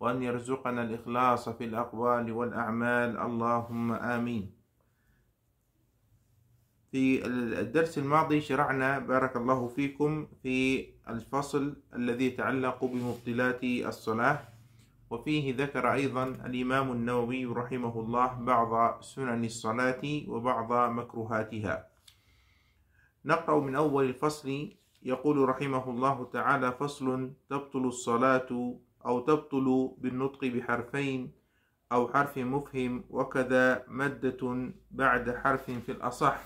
وأن يرزقنا الإخلاص في الأقوال والأعمال اللهم آمين في الدرس الماضي شرعنا بارك الله فيكم في الفصل الذي يتعلق بمبطلات الصلاة وفيه ذكر أيضا الإمام النووي رحمه الله بعض سنن الصلاة وبعض مكروهاتها نقرأ من أول الفصل يقول رحمه الله تعالى فصل تبطل الصلاة أو تبطل بالنطق بحرفين أو حرف مفهم وكذا مادة بعد حرف في الأصح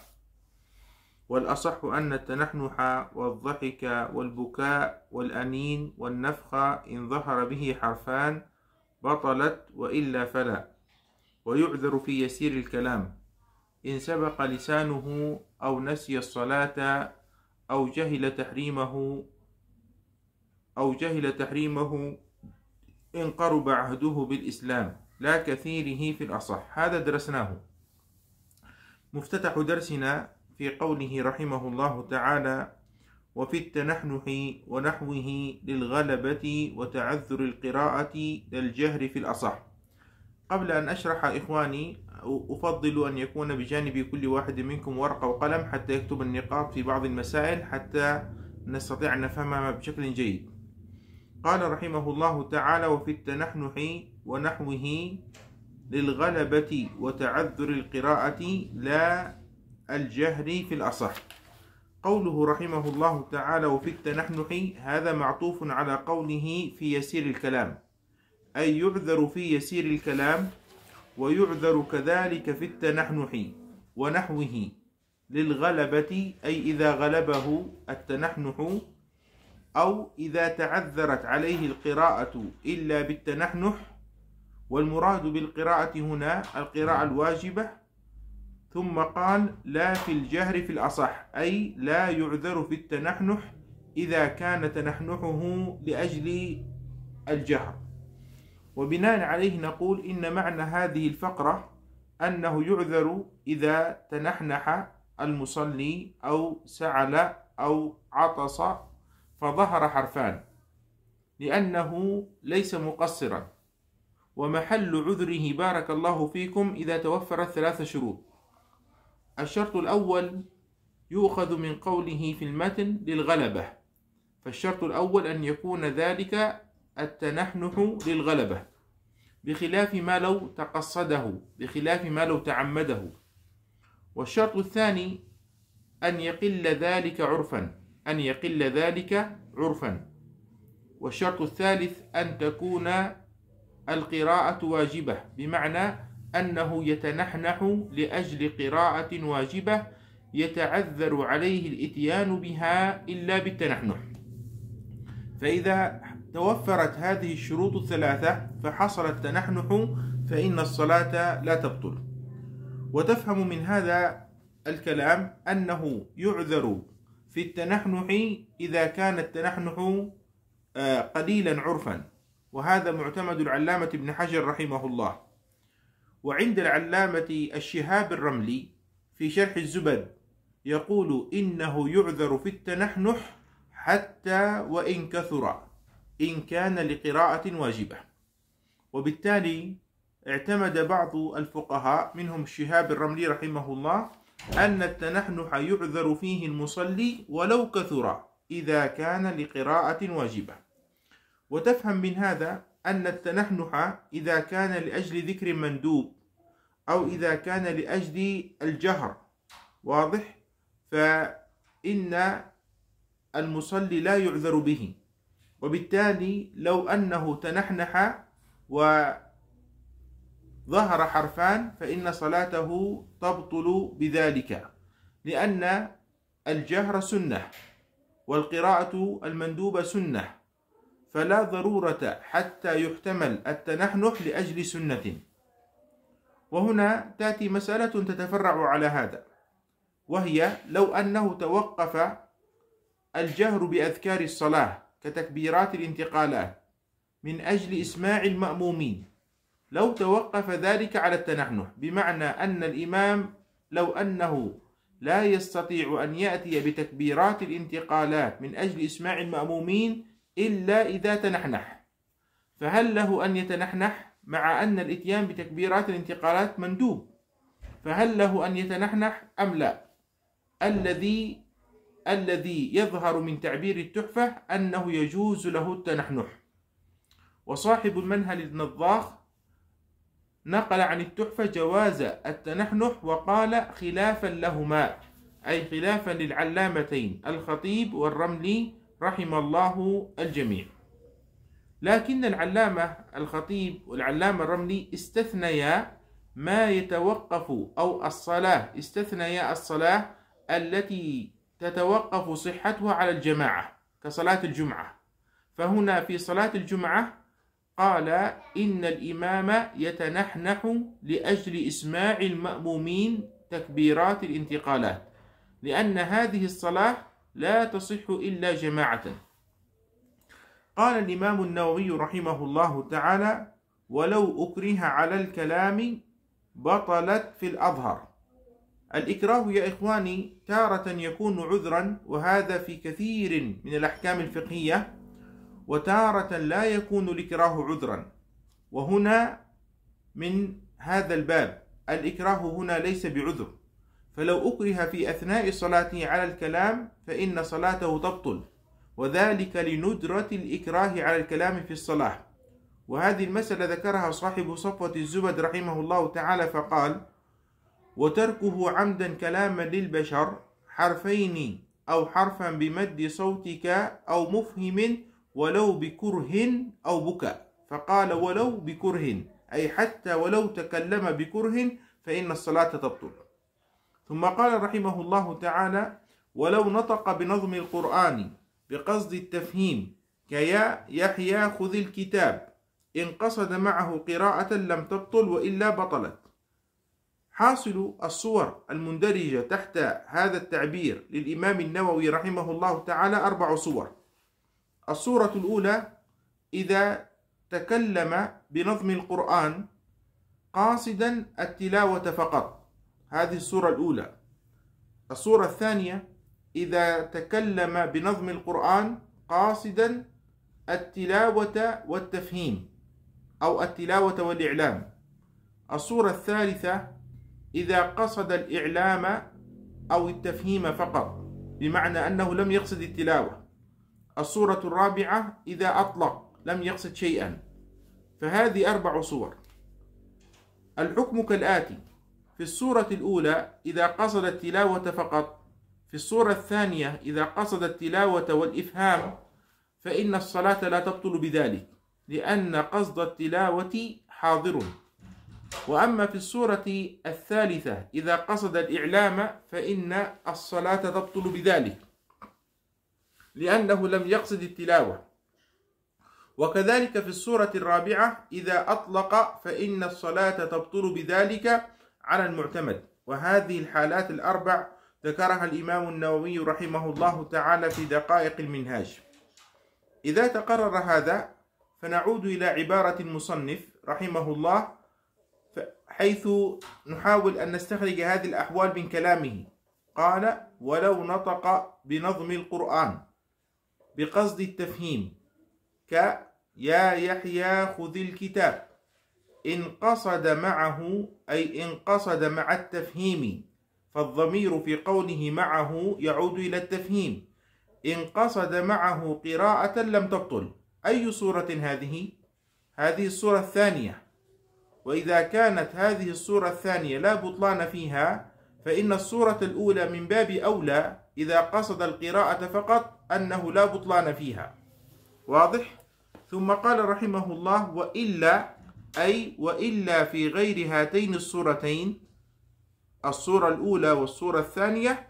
والأصح أن التنحنح والضحك والبكاء والأنين والنفخ إن ظهر به حرفان بطلت وإلا فلا ويعذر في يسير الكلام إن سبق لسانه أو نسي الصلاة أو جهل تحريمه أو جهل تحريمه إن قرب عهده بالإسلام لا كثيره في الأصح هذا درسناه مفتتح درسنا في قوله رحمه الله تعالى وفي التنحنح ونحوه للغلبة وتعذر القراءة للجهر في الأصح قبل أن أشرح إخواني أفضل أن يكون بجانب كل واحد منكم ورقة وقلم حتى يكتب النقاط في بعض المسائل حتى نستطيع أن نفهمها بشكل جيد قال رحمه الله تعالى وفي التنحنح ونحوه للغلبة وتعذر القراءة لا الجهر في الأصح قوله رحمه الله تعالى وفي التنحنح هذا معطوف على قوله في يسير الكلام أي يعذر في يسير الكلام ويعذر كذلك في التنحنح ونحوه للغلبة أي إذا غلبه التنحنح أو إذا تعذرت عليه القراءة إلا بالتنحنح والمراد بالقراءة هنا القراءة الواجبة ثم قال لا في الجهر في الأصح أي لا يعذر في التنحنح إذا كان تنحنحه لأجل الجهر وبناء عليه نقول إن معنى هذه الفقرة أنه يعذر إذا تنحنح المصلي أو سعل أو عطس فظهر حرفان لأنه ليس مقصرا ومحل عذره بارك الله فيكم إذا توفرت ثلاث شروط الشرط الأول يؤخذ من قوله في المتن للغلبة فالشرط الأول أن يكون ذلك التنحنح للغلبة بخلاف ما لو تقصده بخلاف ما لو تعمده والشرط الثاني أن يقل ذلك عرفا أن يقل ذلك عرفا والشرط الثالث أن تكون القراءة واجبة بمعنى أنه يتنحنح لأجل قراءة واجبة يتعذر عليه الإتيان بها إلا بالتنحنح فإذا توفرت هذه الشروط الثلاثة فحصل التنحنح فإن الصلاة لا تبطل وتفهم من هذا الكلام أنه يعذر في التنحنح إذا كان التنحنح آه، قليلا عرفا وهذا معتمد العلامة ابن حجر رحمه الله وعند العلامة الشهاب الرملي في شرح الزبد يقول إنه يعذر في التنحنح حتى وإن كثر إن كان لقراءة واجبة وبالتالي اعتمد بعض الفقهاء منهم الشهاب الرملي رحمه الله أن التنحنح يعذر فيه المصلي ولو كثر إذا كان لقراءة واجبة وتفهم من هذا أن التنحنح إذا كان لأجل ذكر مندوب أو إذا كان لأجل الجهر واضح فإن المصلي لا يعذر به وبالتالي لو أنه تنحنح و ظهر حرفان فإن صلاته تبطل بذلك لأن الجهر سنة والقراءة المندوبة سنة فلا ضرورة حتى يحتمل التنحنح لأجل سنة وهنا تأتي مسألة تتفرع على هذا وهي لو أنه توقف الجهر بأذكار الصلاة كتكبيرات الانتقالات من أجل إسماع المأمومين لو توقف ذلك على التنحنح بمعنى أن الإمام لو أنه لا يستطيع أن يأتي بتكبيرات الانتقالات من أجل إسماع المأمومين إلا إذا تنحنح فهل له أن يتنحنح مع أن الإتيان بتكبيرات الانتقالات مندوب فهل له أن يتنحنح أم لا الذي الذي يظهر من تعبير التحفة أنه يجوز له التنحنح وصاحب المنهل النظاخ نقل عن التحفة جواز التنحنح وقال خلافا لهما أي خلافا للعلامتين الخطيب والرملي رحم الله الجميع لكن العلامة الخطيب والعلامة الرملي استثنيا ما يتوقف أو الصلاة استثنيا الصلاة التي تتوقف صحتها على الجماعة كصلاة الجمعة فهنا في صلاة الجمعة قال إن الإمام يتنحنح لأجل إسماع المأمومين تكبيرات الانتقالات لأن هذه الصلاة لا تصح إلا جماعة قال الإمام النووي رحمه الله تعالى ولو أكره على الكلام بطلت في الأظهر الإكراه يا إخواني تارة يكون عذرا وهذا في كثير من الأحكام الفقهية وتارة لا يكون الإكراه عذرا وهنا من هذا الباب الإكراه هنا ليس بعذر فلو أكره في أثناء صلاته على الكلام فإن صلاته تبطل وذلك لندرة الإكراه على الكلام في الصلاة وهذه المسألة ذكرها صاحب صفوة الزبد رحمه الله تعالى فقال وتركه عمدا كلاما للبشر حرفين أو حرفا بمد صوتك أو مفهم ولو بكره أو بكاء فقال ولو بكره أي حتى ولو تكلم بكره فإن الصلاة تبطل ثم قال رحمه الله تعالى ولو نطق بنظم القرآن بقصد التفهيم كيا يحيى خذ الكتاب إن قصد معه قراءة لم تبطل وإلا بطلت حاصل الصور المندرجة تحت هذا التعبير للإمام النووي رحمه الله تعالى أربع صور الصورة الأولى إذا تكلم بنظم القرآن قاصدا التلاوة فقط هذه الصورة الأولى الصورة الثانية إذا تكلم بنظم القرآن قاصدا التلاوة والتفهيم أو التلاوة والإعلام الصورة الثالثة إذا قصد الإعلام أو التفهيم فقط بمعنى أنه لم يقصد التلاوة الصورة الرابعة إذا أطلق لم يقصد شيئا فهذه أربع صور الحكم كالآتي في الصورة الأولى إذا قصد التلاوة فقط في الصورة الثانية إذا قصد التلاوة والإفهام فإن الصلاة لا تبطل بذلك لأن قصد التلاوة حاضر وأما في الصورة الثالثة إذا قصد الإعلام فإن الصلاة تبطل بذلك لأنه لم يقصد التلاوة وكذلك في السورة الرابعة إذا أطلق فإن الصلاة تبطل بذلك على المعتمد وهذه الحالات الأربع ذكرها الإمام النووي رحمه الله تعالى في دقائق المنهاج إذا تقرر هذا فنعود إلى عبارة المصنف رحمه الله حيث نحاول أن نستخرج هذه الأحوال من كلامه قال ولو نطق بنظم القرآن بقصد التفهيم ك يا يحيى خذ الكتاب إن قصد معه أي إن قصد مع التفهيم فالضمير في قوله معه يعود إلى التفهيم إن قصد معه قراءة لم تبطل أي صورة هذه؟ هذه الصورة الثانية وإذا كانت هذه الصورة الثانية لا بطلان فيها فإن الصورة الأولى من باب أولى إذا قصد القراءة فقط أنه لا بطلان فيها واضح؟ ثم قال رحمه الله وإلا أي وإلا في غير هاتين الصورتين الصورة الأولى والصورة الثانية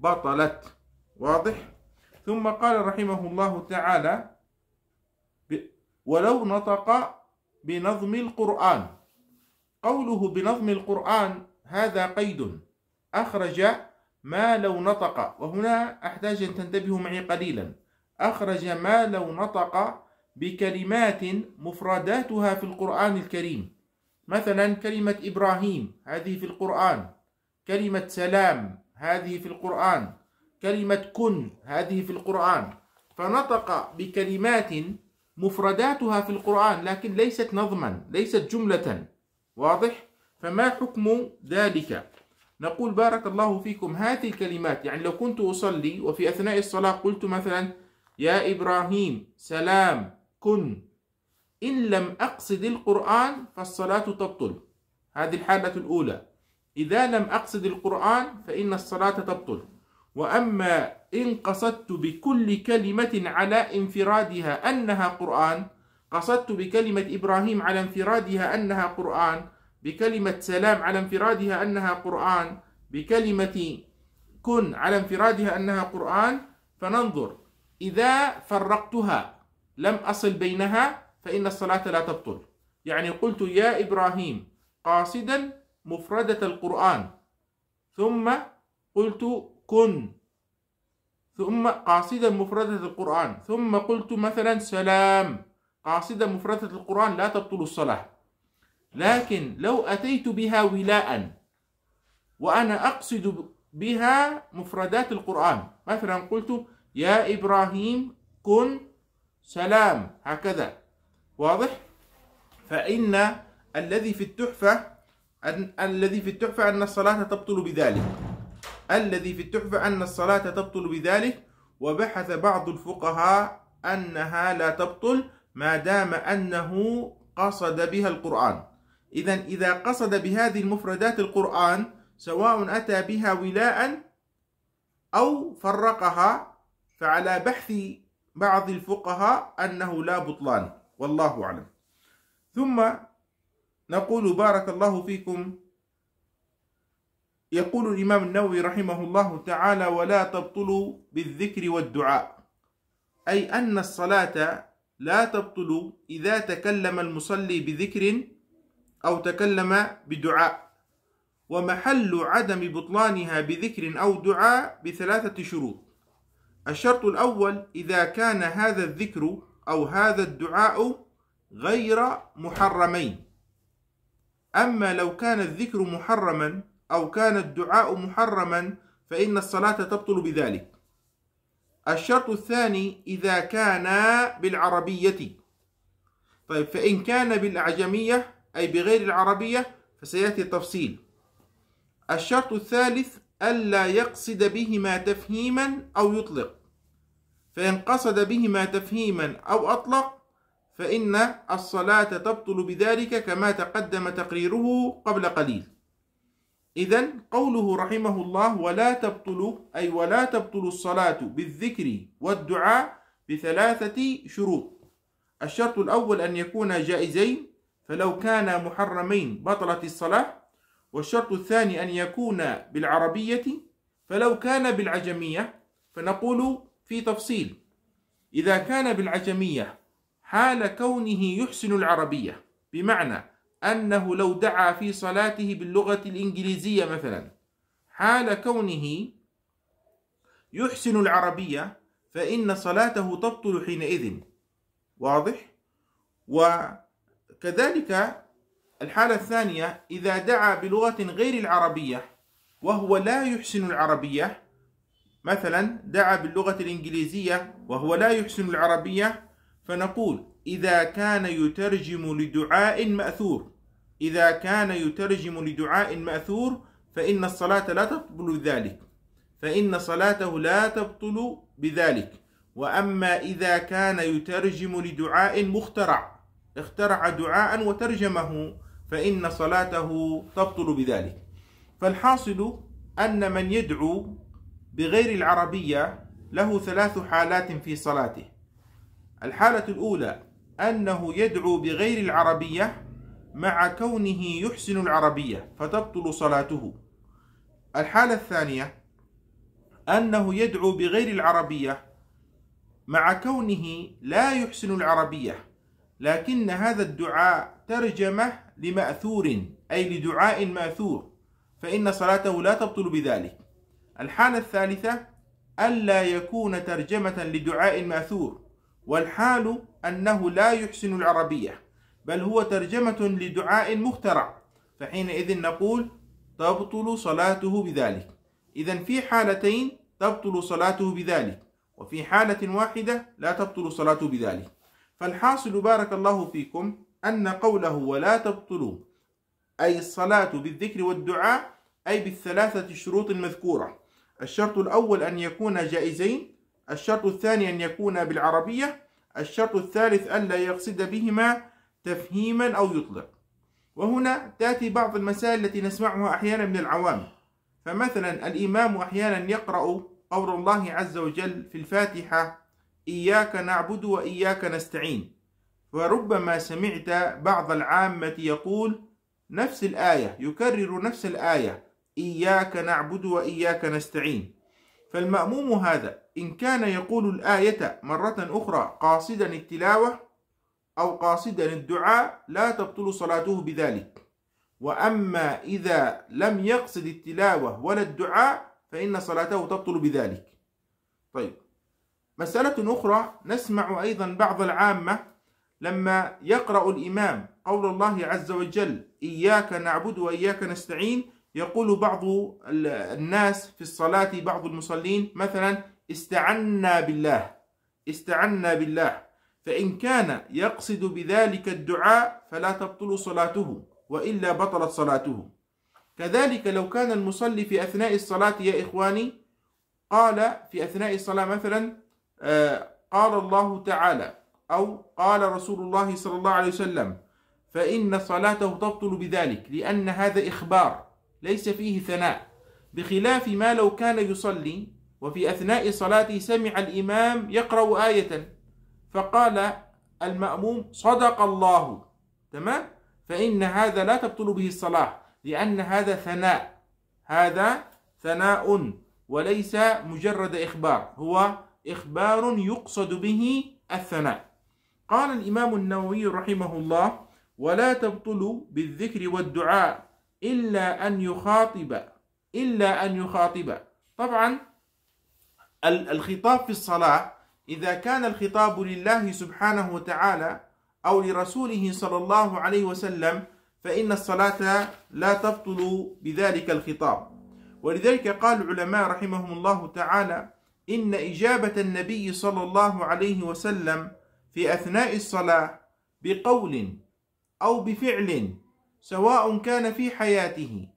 بطلت واضح؟ ثم قال رحمه الله تعالى ولو نطق بنظم القرآن قوله بنظم القرآن هذا قيد أخرج ما لو نطق وهنا أحتاج أن تنتبهوا معي قليلا أخرج ما لو نطق بكلمات مفرداتها في القرآن الكريم مثلا كلمة إبراهيم هذه في القرآن كلمة سلام هذه في القرآن كلمة كن هذه في القرآن فنطق بكلمات مفرداتها في القرآن لكن ليست نظما ليست جملة واضح فما حكم ذلك نقول بارك الله فيكم هذه الكلمات يعني لو كنت أصلي وفي أثناء الصلاة قلت مثلا يا إبراهيم سلام كن إن لم أقصد القرآن فالصلاة تبطل هذه الحالة الأولى إذا لم أقصد القرآن فإن الصلاة تبطل وأما إن قصدت بكل كلمة على انفرادها أنها قرآن قصدت بكلمة إبراهيم على انفرادها أنها قرآن بكلمة سلام على انفرادها أنها قرآن بكلمة كن على انفرادها أنها قرآن فننظر إذا فرقتها لم أصل بينها فإن الصلاة لا تبطل يعني قلت يا إبراهيم قاصدا مفردة القرآن ثم قلت كن ثم قاصدا مفردة القرآن ثم قلت مثلا سلام قاصدا مفردة القرآن لا تبطل الصلاة لكن لو أتيت بها ولاء وأنا أقصد بها مفردات القرآن مثلا قلت يا إبراهيم كن سلام هكذا واضح فإن الذي في التحفة أن الذي في التحفة أن الصلاة تبطل بذلك الذي في التحفة أن الصلاة تبطل بذلك وبحث بعض الفقهاء أنها لا تبطل ما دام أنه قصد بها القرآن إذا إذا قصد بهذه المفردات القرآن سواء أتى بها ولاء أو فرقها فعلى بحث بعض الفقهاء أنه لا بطلان والله أعلم ثم نقول بارك الله فيكم يقول الإمام النووي رحمه الله تعالى ولا تبطلوا بالذكر والدعاء أي أن الصلاة لا تبطل إذا تكلم المصلي بذكر أو تكلم بدعاء ومحل عدم بطلانها بذكر أو دعاء بثلاثة شروط الشرط الأول إذا كان هذا الذكر أو هذا الدعاء غير محرمين أما لو كان الذكر محرما أو كان الدعاء محرما فإن الصلاة تبطل بذلك الشرط الثاني إذا كان بالعربية طيب فإن كان بالأعجمية أي بغير العربية فسيأتي التفصيل الشرط الثالث ألا يقصد بهما تفهيما أو يطلق فإن قصد بهما تفهيما أو أطلق فإن الصلاة تبطل بذلك كما تقدم تقريره قبل قليل إذا قوله رحمه الله ولا تبطل أي ولا تبطل الصلاة بالذكر والدعاء بثلاثة شروط الشرط الأول أن يكون جائزين فلو كانا محرمين بطلت الصلاة والشرط الثاني أن يكون بالعربية فلو كان بالعجمية فنقول في تفصيل إذا كان بالعجمية حال كونه يحسن العربية بمعنى أنه لو دعا في صلاته باللغة الإنجليزية مثلا حال كونه يحسن العربية فإن صلاته تبطل حينئذ واضح؟ و كذلك الحالة الثانية إذا دعا بلغة غير العربية وهو لا يحسن العربية مثلا دعا باللغة الإنجليزية وهو لا يحسن العربية فنقول إذا كان يترجم لدعاء مأثور إذا كان يترجم لدعاء مأثور فإن الصلاة لا تبطل بذلك فإن صلاته لا تبطل بذلك وأما إذا كان يترجم لدعاء مخترع اخترع دعاء وترجمه فإن صلاته تبطل بذلك فالحاصل أن من يدعو بغير العربية له ثلاث حالات في صلاته الحالة الأولى أنه يدعو بغير العربية مع كونه يحسن العربية فتبطل صلاته الحالة الثانية أنه يدعو بغير العربية مع كونه لا يحسن العربية لكن هذا الدعاء ترجمة لمأثور أي لدعاء مأثور فإن صلاته لا تبطل بذلك الحالة الثالثة ألا يكون ترجمة لدعاء مأثور والحال أنه لا يحسن العربية بل هو ترجمة لدعاء مخترع فحينئذ نقول تبطل صلاته بذلك إذا في حالتين تبطل صلاته بذلك وفي حالة واحدة لا تبطل صلاته بذلك فالحاصل بارك الله فيكم أن قوله ولا تبطلوا أي الصلاة بالذكر والدعاء أي بالثلاثة شروط المذكورة الشرط الأول أن يكون جائزين الشرط الثاني أن يكون بالعربية الشرط الثالث ألا يقصد بهما تفهيما أو يطلق وهنا تأتي بعض المسائل التي نسمعها أحيانا من العوام فمثلا الإمام أحيانا يقرأ قول الله عز وجل في الفاتحة إياك نعبد وإياك نستعين فربما سمعت بعض العامة يقول نفس الآية يكرر نفس الآية إياك نعبد وإياك نستعين فالمأموم هذا إن كان يقول الآية مرة أخرى قاصدا التلاوة أو قاصدا الدعاء لا تبطل صلاته بذلك وأما إذا لم يقصد التلاوة ولا الدعاء فإن صلاته تبطل بذلك طيب مسألة أخرى نسمع أيضا بعض العامة لما يقرأ الإمام قول الله عز وجل إياك نعبد وإياك نستعين يقول بعض الناس في الصلاة بعض المصلين مثلا استعنا بالله استعنا بالله فإن كان يقصد بذلك الدعاء فلا تبطل صلاته وإلا بطلت صلاته كذلك لو كان المصلي في أثناء الصلاة يا إخواني قال في أثناء الصلاة مثلا آه، قال الله تعالى أو قال رسول الله صلى الله عليه وسلم فإن صلاته تبطل بذلك لأن هذا إخبار ليس فيه ثناء بخلاف ما لو كان يصلي وفي أثناء صلاته سمع الإمام يقرأ آية فقال المأموم صدق الله تمام فإن هذا لا تبطل به الصلاة لأن هذا ثناء هذا ثناء وليس مجرد إخبار هو إخبار يقصد به الثناء قال الإمام النووي رحمه الله ولا تبطل بالذكر والدعاء إلا أن يخاطب إلا أن يخاطب طبعا الخطاب في الصلاة إذا كان الخطاب لله سبحانه وتعالى أو لرسوله صلى الله عليه وسلم فإن الصلاة لا تبطل بذلك الخطاب ولذلك قال العلماء رحمهم الله تعالى إن إجابة النبي صلى الله عليه وسلم في أثناء الصلاة بقول أو بفعل سواء كان في حياته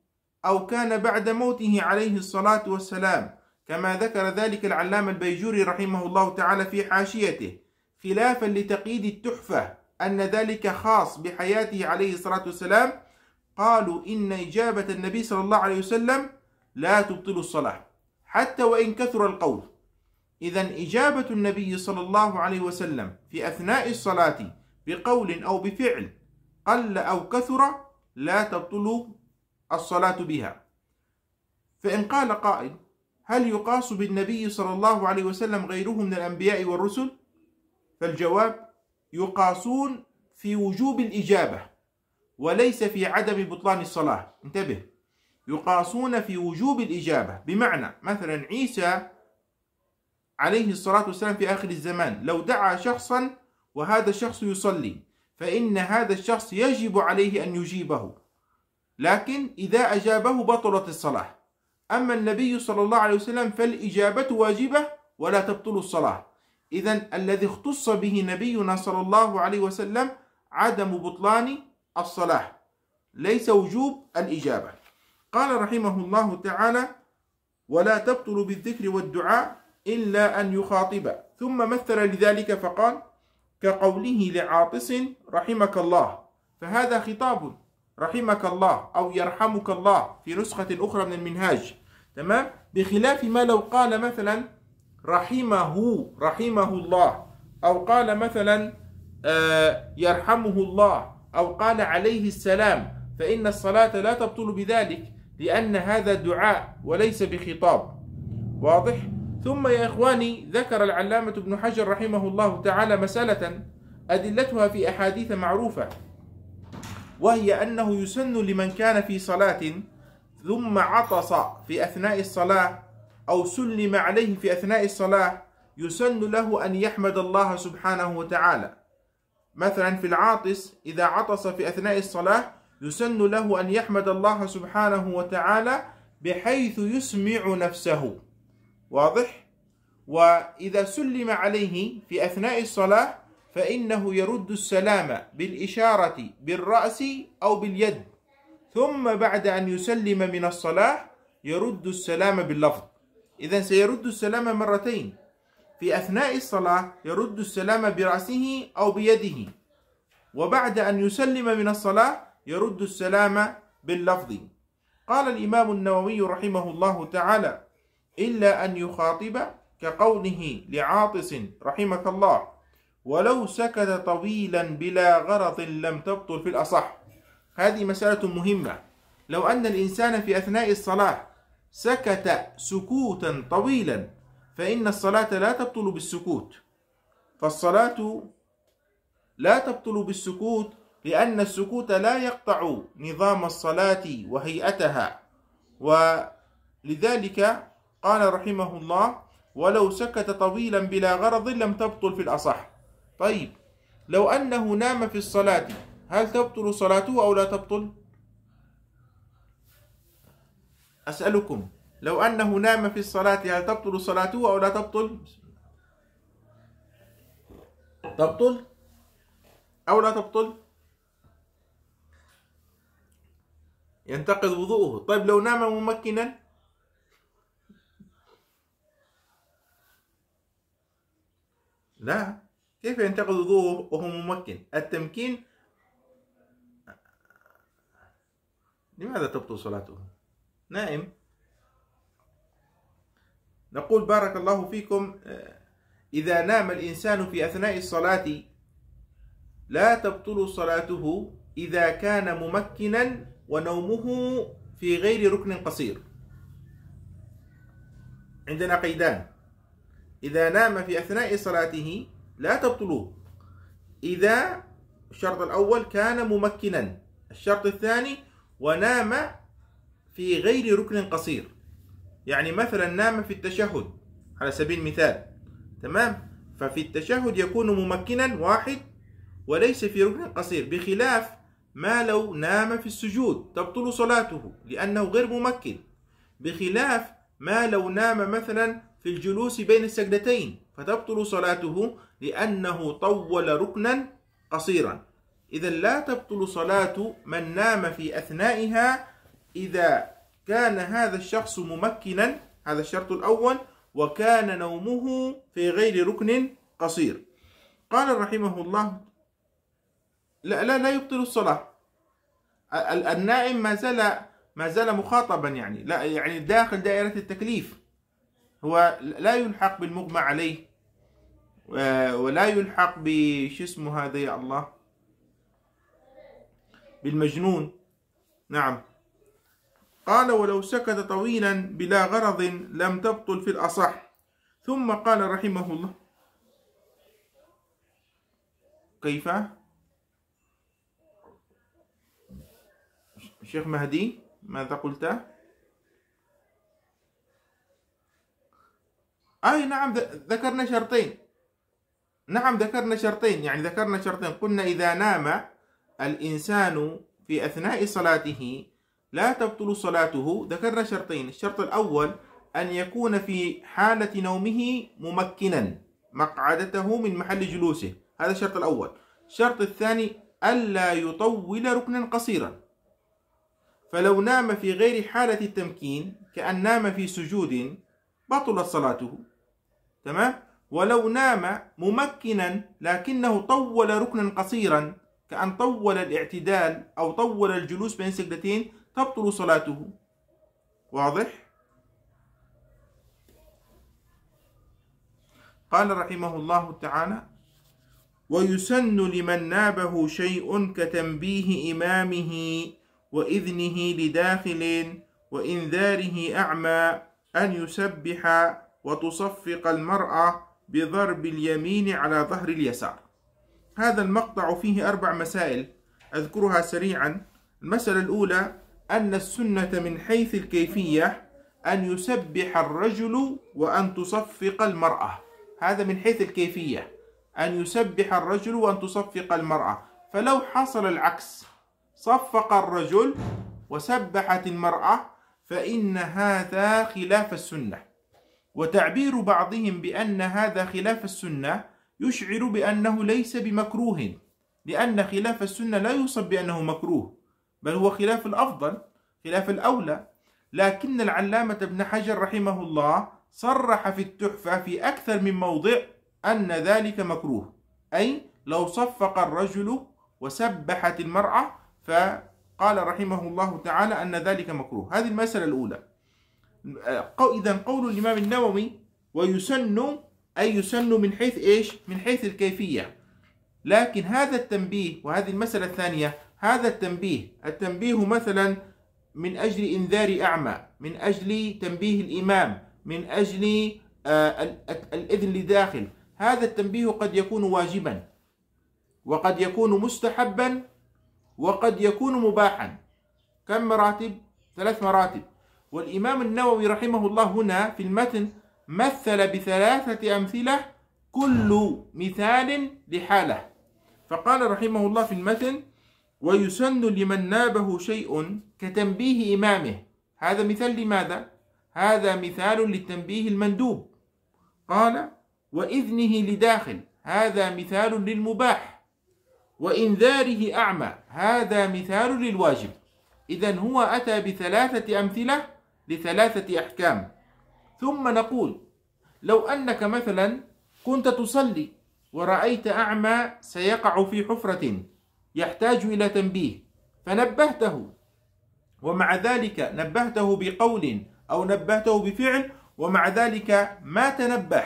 أو كان بعد موته عليه الصلاة والسلام كما ذكر ذلك العلامة البيجوري رحمه الله تعالى في حاشيته خلافا لتقييد التحفة أن ذلك خاص بحياته عليه الصلاة والسلام قالوا إن إجابة النبي صلى الله عليه وسلم لا تبطل الصلاة حتى وإن كثر القول إذا إجابة النبي صلى الله عليه وسلم في أثناء الصلاة بقول أو بفعل قل أو كثر لا تبطل الصلاة بها فإن قال قائل هل يقاس بالنبي صلى الله عليه وسلم غيره من الأنبياء والرسل؟ فالجواب يقاسون في وجوب الإجابة وليس في عدم بطلان الصلاة انتبه يقاسون في وجوب الإجابة بمعنى مثلا عيسى عليه الصلاة والسلام في آخر الزمان لو دعا شخصا وهذا الشخص يصلي فإن هذا الشخص يجب عليه أن يجيبه لكن إذا أجابه بطلت الصلاة أما النبي صلى الله عليه وسلم فالإجابة واجبة ولا تبطل الصلاة إذا الذي اختص به نبينا صلى الله عليه وسلم عدم بطلان الصلاة ليس وجوب الإجابة قال رحمه الله تعالى ولا تبطل بالذكر والدعاء إلا أن يخاطب ثم مثل لذلك فقال كقوله لعاطس رحمك الله فهذا خطاب رحمك الله أو يرحمك الله في نسخة أخرى من المنهاج تمام بخلاف ما لو قال مثلا رحمه رحمه الله أو قال مثلا آه، يرحمه الله أو قال عليه السلام فإن الصلاة لا تبطل بذلك لأن هذا دعاء وليس بخطاب واضح؟ ثم يا إخواني ذكر العلامة ابن حجر رحمه الله تعالى مسألة أدلتها في أحاديث معروفة وهي أنه يسن لمن كان في صلاة ثم عطس في أثناء الصلاة أو سلم عليه في أثناء الصلاة يسن له أن يحمد الله سبحانه وتعالى مثلا في العاطس إذا عطس في أثناء الصلاة يسن له أن يحمد الله سبحانه وتعالى بحيث يسمع نفسه واضح وإذا سلم عليه في أثناء الصلاة فإنه يرد السلام بالإشارة بالرأس أو باليد ثم بعد أن يسلم من الصلاة يرد السلام باللفظ إذا سيرد السلام مرتين في أثناء الصلاة يرد السلام برأسه أو بيده وبعد أن يسلم من الصلاة يرد السلام باللفظ قال الإمام النووي رحمه الله تعالى إلا أن يخاطب كقوله لعاطس رحمك الله ولو سكت طويلا بلا غرض لم تبطل في الأصح هذه مسألة مهمة لو أن الإنسان في أثناء الصلاة سكت سكوتا طويلا فإن الصلاة لا تبطل بالسكوت فالصلاة لا تبطل بالسكوت لأن السكوت لا يقطع نظام الصلاة وهيئتها ولذلك قال رحمه الله ولو سكت طويلا بلا غرض لم تبطل في الأصح طيب لو أنه نام في الصلاة هل تبطل صلاته أو لا تبطل أسألكم لو أنه نام في الصلاة هل تبطل صلاته أو لا تبطل تبطل أو لا تبطل ينتقض وضوءه طيب لو نام ممكنا لا كيف ينتقد ظهور وهو ممكن التمكين لماذا تبطل صلاته نائم نقول بارك الله فيكم إذا نام الإنسان في أثناء الصلاة لا تبطل صلاته إذا كان ممكنا ونومه في غير ركن قصير عندنا قيدان إذا نام في أثناء صلاته لا تبطلوه إذا الشرط الأول كان ممكنا الشرط الثاني ونام في غير ركن قصير يعني مثلا نام في التشهد على سبيل المثال تمام ففي التشهد يكون ممكنا واحد وليس في ركن قصير بخلاف ما لو نام في السجود تبطل صلاته لأنه غير ممكن بخلاف ما لو نام مثلا في الجلوس بين السجدتين فتبطل صلاته لأنه طول ركنا قصيرا إذا لا تبطل صلاة من نام في أثنائها إذا كان هذا الشخص ممكنا هذا الشرط الأول وكان نومه في غير ركن قصير قال رحمه الله لا لا لا يبطل الصلاة النائم ما زال ما زال مخاطبا يعني لا يعني داخل دائرة التكليف هو لا يلحق بالمغمى عليه ولا يلحق بشو اسمه هذا يا الله بالمجنون نعم قال ولو سكت طويلا بلا غرض لم تبطل في الأصح ثم قال رحمه الله كيف شيخ مهدي ماذا قلت أي آه، نعم ذكرنا شرطين نعم ذكرنا شرطين يعني ذكرنا شرطين قلنا إذا نام الإنسان في أثناء صلاته لا تبطل صلاته ذكرنا شرطين الشرط الأول أن يكون في حالة نومه ممكنا مقعدته من محل جلوسه هذا الشرط الأول الشرط الثاني ألا يطول ركنا قصيرا فلو نام في غير حالة التمكين كأن نام في سجود بطلت صلاته تمام ولو نام ممكنا لكنه طول ركنا قصيرا كأن طول الاعتدال أو طول الجلوس بين سجدتين تبطل صلاته واضح؟ قال رحمه الله تعالى ويسن لمن نابه شيء كتنبيه إمامه وإذنه لداخل وإنذاره أعمى أن يسبح وتصفق المرأة بضرب اليمين على ظهر اليسار هذا المقطع فيه أربع مسائل أذكرها سريعا المسألة الأولى أن السنة من حيث الكيفية أن يسبح الرجل وأن تصفق المرأة هذا من حيث الكيفية أن يسبح الرجل وأن تصفق المرأة فلو حصل العكس صفق الرجل وسبحت المرأة فإن هذا خلاف السنة وتعبير بعضهم بأن هذا خلاف السنة يشعر بأنه ليس بمكروه لأن خلاف السنة لا يوصف بأنه مكروه بل هو خلاف الأفضل خلاف الأولى لكن العلامة ابن حجر رحمه الله صرح في التحفة في أكثر من موضع أن ذلك مكروه أي لو صفق الرجل وسبحت المرأة فقال رحمه الله تعالى أن ذلك مكروه هذه المسألة الأولى إذا قول الإمام النووي ويسن أي يسن من حيث إيش؟ من حيث الكيفية لكن هذا التنبيه وهذه المسألة الثانية هذا التنبيه التنبيه مثلا من أجل إنذار أعمى من أجل تنبيه الإمام من أجل آه، الإذن لداخل هذا التنبيه قد يكون واجبا وقد يكون مستحبا وقد يكون مباحا كم مراتب؟ ثلاث مراتب والإمام النووي رحمه الله هنا في المتن مثل بثلاثة أمثلة كل مثال لحالة فقال رحمه الله في المتن ويسن لمن نابه شيء كتنبيه إمامه هذا مثال لماذا؟ هذا مثال للتنبيه المندوب قال وإذنه لداخل هذا مثال للمباح وإنذاره أعمى هذا مثال للواجب إذا هو أتى بثلاثة أمثلة لثلاثة أحكام ثم نقول لو أنك مثلا كنت تصلي ورأيت أعمى سيقع في حفرة يحتاج إلى تنبيه فنبهته ومع ذلك نبهته بقول أو نبهته بفعل ومع ذلك ما تنبه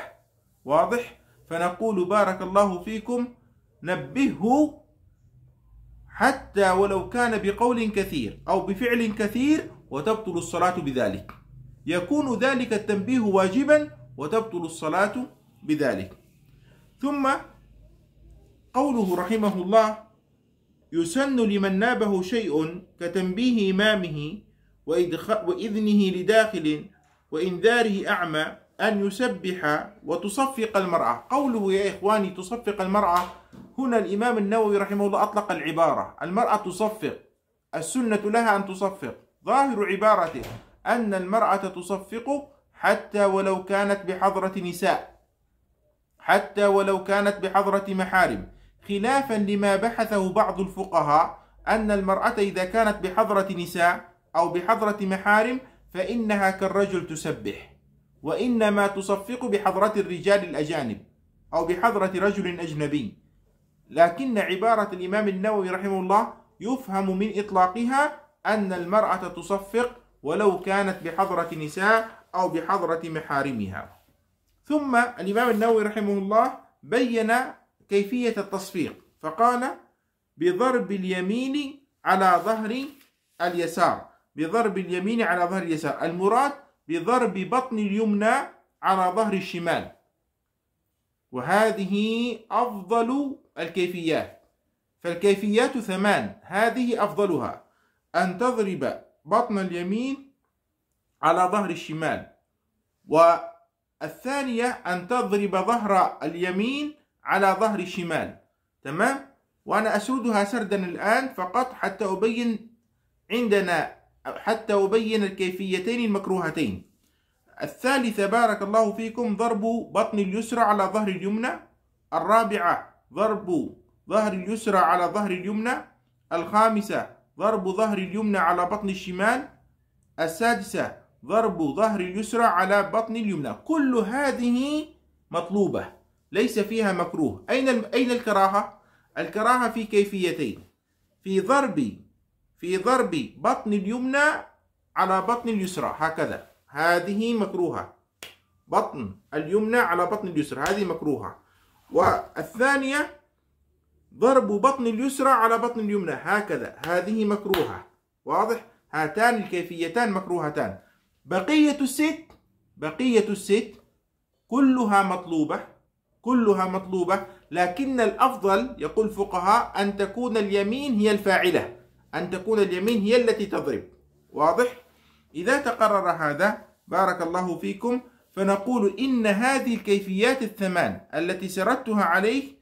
واضح فنقول بارك الله فيكم نبهه حتى ولو كان بقول كثير أو بفعل كثير وتبطل الصلاة بذلك يكون ذلك التنبيه واجبا وتبطل الصلاة بذلك ثم قوله رحمه الله يسن لمن نابه شيء كتنبيه إمامه وإذنه لداخل وإنذاره أعمى أن يسبح وتصفق المرأة قوله يا إخواني تصفق المرأة هنا الإمام النووي رحمه الله أطلق العبارة المرأة تصفق السنة لها أن تصفق ظاهر عبارته أن المرأة تصفق حتى ولو كانت بحضرة نساء حتى ولو كانت بحضرة محارم خلافا لما بحثه بعض الفقهاء أن المرأة إذا كانت بحضرة نساء أو بحضرة محارم فإنها كالرجل تسبح وإنما تصفق بحضرة الرجال الأجانب أو بحضرة رجل أجنبي لكن عبارة الإمام النووي رحمه الله يفهم من إطلاقها أن المرأة تصفق ولو كانت بحضرة نساء أو بحضرة محارمها ثم الإمام النووي رحمه الله بين كيفية التصفيق فقال بضرب اليمين على ظهر اليسار بضرب اليمين على ظهر اليسار المراد بضرب بطن اليمنى على ظهر الشمال وهذه أفضل الكيفيات فالكيفيات ثمان هذه أفضلها أن تضرب بطن اليمين على ظهر الشمال والثانية أن تضرب ظهر اليمين على ظهر الشمال تمام وأنا أسردها سردا الآن فقط حتى أبين عندنا حتى أبين الكيفيتين المكروهتين الثالثة بارك الله فيكم ضرب بطن اليسرى على ظهر اليمنى الرابعة ضرب ظهر اليسرى على ظهر اليمنى الخامسة ضرب ظهر اليمنى على بطن الشمال السادسة ضرب ظهر اليسرى على بطن اليمنى كل هذه مطلوبة ليس فيها مكروه أين, أين الكراهة؟ الكراهة في كيفيتين في ضرب في ضرب بطن اليمنى على بطن اليسرى هكذا هذه مكروهة بطن اليمنى على بطن اليسرى هذه مكروهة والثانية ضرب بطن اليسرى على بطن اليمنى هكذا هذه مكروهة واضح هاتان الكيفيتان مكروهتان بقية الست بقية الست كلها مطلوبة كلها مطلوبة لكن الأفضل يقول الفقهاء أن تكون اليمين هي الفاعلة أن تكون اليمين هي التي تضرب واضح؟ إذا تقرر هذا بارك الله فيكم فنقول إن هذه الكيفيات الثمان التي سردتها عليه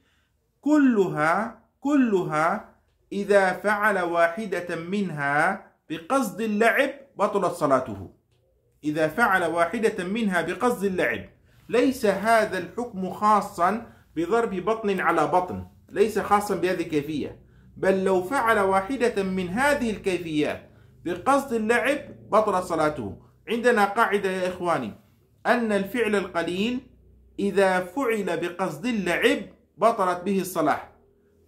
كلها كلها إذا فعل واحدة منها بقصد اللعب بطلت صلاته إذا فعل واحدة منها بقصد اللعب ليس هذا الحكم خاصا بضرب بطن على بطن ليس خاصا بهذه الكيفية بل لو فعل واحدة من هذه الكيفيات بقصد اللعب بطل صلاته عندنا قاعدة يا إخواني أن الفعل القليل إذا فعل بقصد اللعب بطلت به الصلاة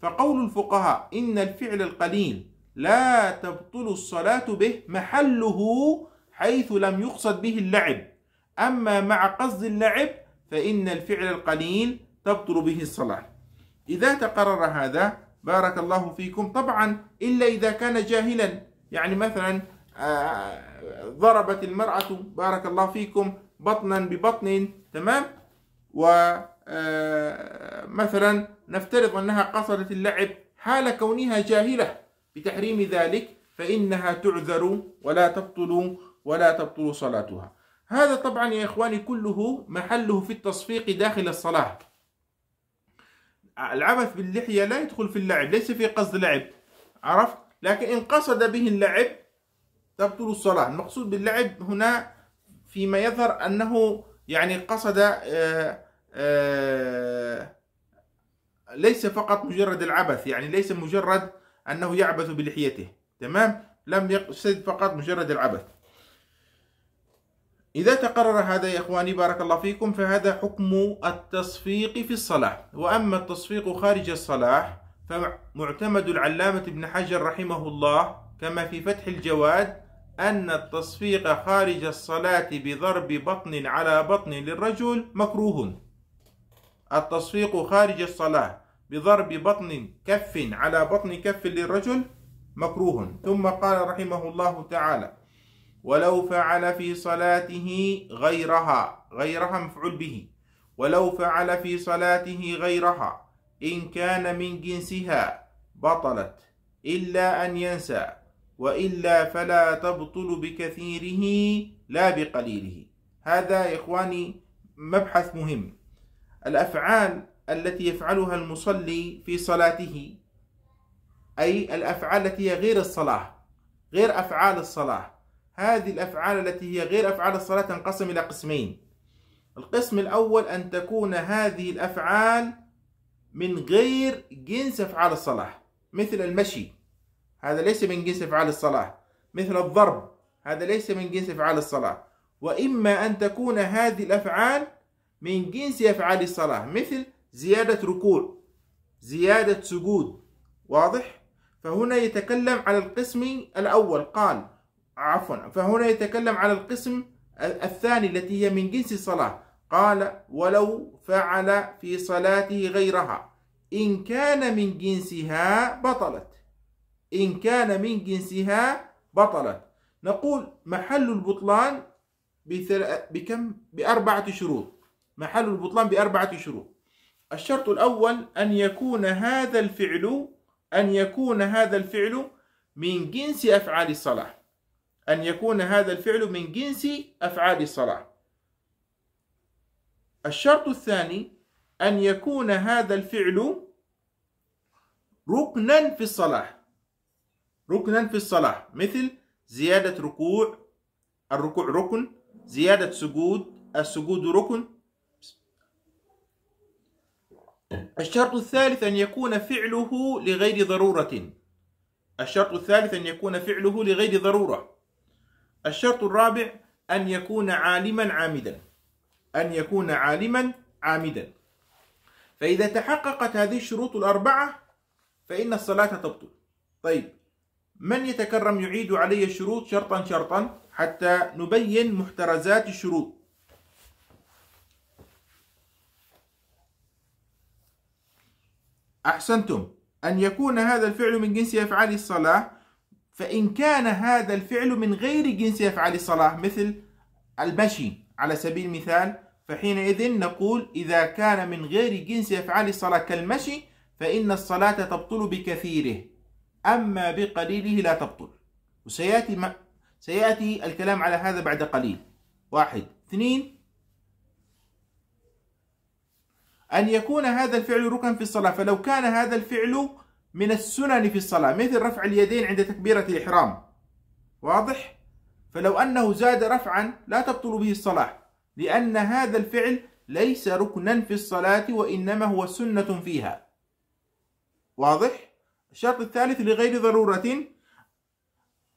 فقول الفقهاء إن الفعل القليل لا تبطل الصلاة به محله حيث لم يقصد به اللعب أما مع قصد اللعب فإن الفعل القليل تبطل به الصلاة إذا تقرر هذا بارك الله فيكم طبعا إلا إذا كان جاهلا يعني مثلا آه، ضربت المرأة بارك الله فيكم بطنا ببطن تمام و آه، مثلا نفترض أنها قصدت اللعب حال كونها جاهلة بتحريم ذلك فإنها تعذر ولا تبطل ولا تبطل صلاتها هذا طبعا يا إخواني كله محله في التصفيق داخل الصلاة العبث باللحية لا يدخل في اللعب ليس في قصد لعب عرفت لكن إن قصد به اللعب تبطل الصلاة المقصود باللعب هنا فيما يظهر أنه يعني قصد آه آه، ليس فقط مجرد العبث يعني ليس مجرد أنه يعبث بلحيته تمام لم يقصد فقط مجرد العبث إذا تقرر هذا يا إخواني بارك الله فيكم فهذا حكم التصفيق في الصلاة وأما التصفيق خارج الصلاة فمعتمد العلامة ابن حجر رحمه الله كما في فتح الجواد أن التصفيق خارج الصلاة بضرب بطن على بطن للرجل مكروه التصفيق خارج الصلاة بضرب بطن كف على بطن كف للرجل مكروه ثم قال رحمه الله تعالى ولو فعل في صلاته غيرها غيرها مفعول به ولو فعل في صلاته غيرها إن كان من جنسها بطلت إلا أن ينسى وإلا فلا تبطل بكثيره لا بقليله هذا إخواني مبحث مهم الأفعال التي يفعلها المصلي في صلاته أي الأفعال التي هي غير الصلاة غير أفعال الصلاة هذه الأفعال التي هي غير أفعال الصلاة تنقسم إلى قسمين القسم الأول أن تكون هذه الأفعال من غير جنس أفعال الصلاة مثل المشي هذا ليس من جنس أفعال الصلاة مثل الضرب هذا ليس من جنس أفعال الصلاة وإما أن تكون هذه الأفعال من جنس أفعال الصلاة مثل زيادة ركوع زيادة سجود واضح؟ فهنا يتكلم على القسم الأول قال عفوا فهنا يتكلم على القسم الثاني التي هي من جنس الصلاة قال ولو فعل في صلاته غيرها إن كان من جنسها بطلت إن كان من جنسها بطلت نقول محل البطلان بكم بأربعة شروط محل البطلان بأربعة شروط الشرط الأول أن يكون هذا الفعل أن يكون هذا الفعل من جنس أفعال الصلاة أن يكون هذا الفعل من جنس أفعال الصلاة الشرط الثاني أن يكون هذا الفعل ركنا في الصلاة ركنا في الصلاة مثل زيادة ركوع الركوع ركن زيادة سجود السجود ركن الشرط الثالث أن يكون فعله لغير ضرورة الشرط الثالث أن يكون فعله لغير ضرورة الشرط الرابع أن يكون عالما عامدا أن يكون عالما عامدا فإذا تحققت هذه الشروط الأربعة فإن الصلاة تبطل طيب من يتكرم يعيد علي الشروط شرطا شرطا حتى نبين محترزات الشروط أحسنتم أن يكون هذا الفعل من جنس أفعال الصلاة فإن كان هذا الفعل من غير جنس أفعال الصلاة مثل المشي على سبيل المثال فحينئذ نقول إذا كان من غير جنس أفعال الصلاة كالمشي فإن الصلاة تبطل بكثيره أما بقليله لا تبطل وسيأتي ما سيأتي الكلام على هذا بعد قليل واحد اثنين أن يكون هذا الفعل ركن في الصلاة فلو كان هذا الفعل من السنن في الصلاة مثل رفع اليدين عند تكبيرة الإحرام واضح؟ فلو أنه زاد رفعا لا تبطل به الصلاة لأن هذا الفعل ليس ركنا في الصلاة وإنما هو سنة فيها واضح؟ الشرط الثالث لغير ضرورة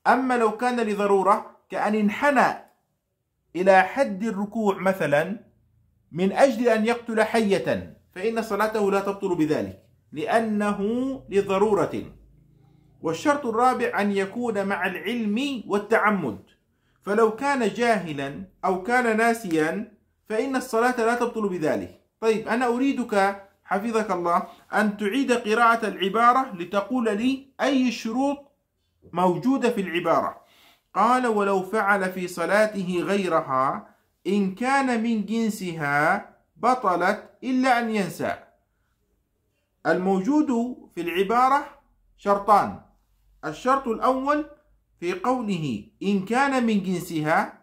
أما لو كان لضرورة كأن انحنى إلى حد الركوع مثلا من أجل أن يقتل حية فإن صلاته لا تبطل بذلك لأنه لضرورة والشرط الرابع أن يكون مع العلم والتعمد فلو كان جاهلا أو كان ناسيا فإن الصلاة لا تبطل بذلك طيب أنا أريدك حفظك الله أن تعيد قراءة العبارة لتقول لي أي الشروط موجودة في العبارة قال ولو فعل في صلاته غيرها إن كان من جنسها بطلت إلا أن ينسى الموجود في العبارة شرطان الشرط الأول في قوله إن كان من جنسها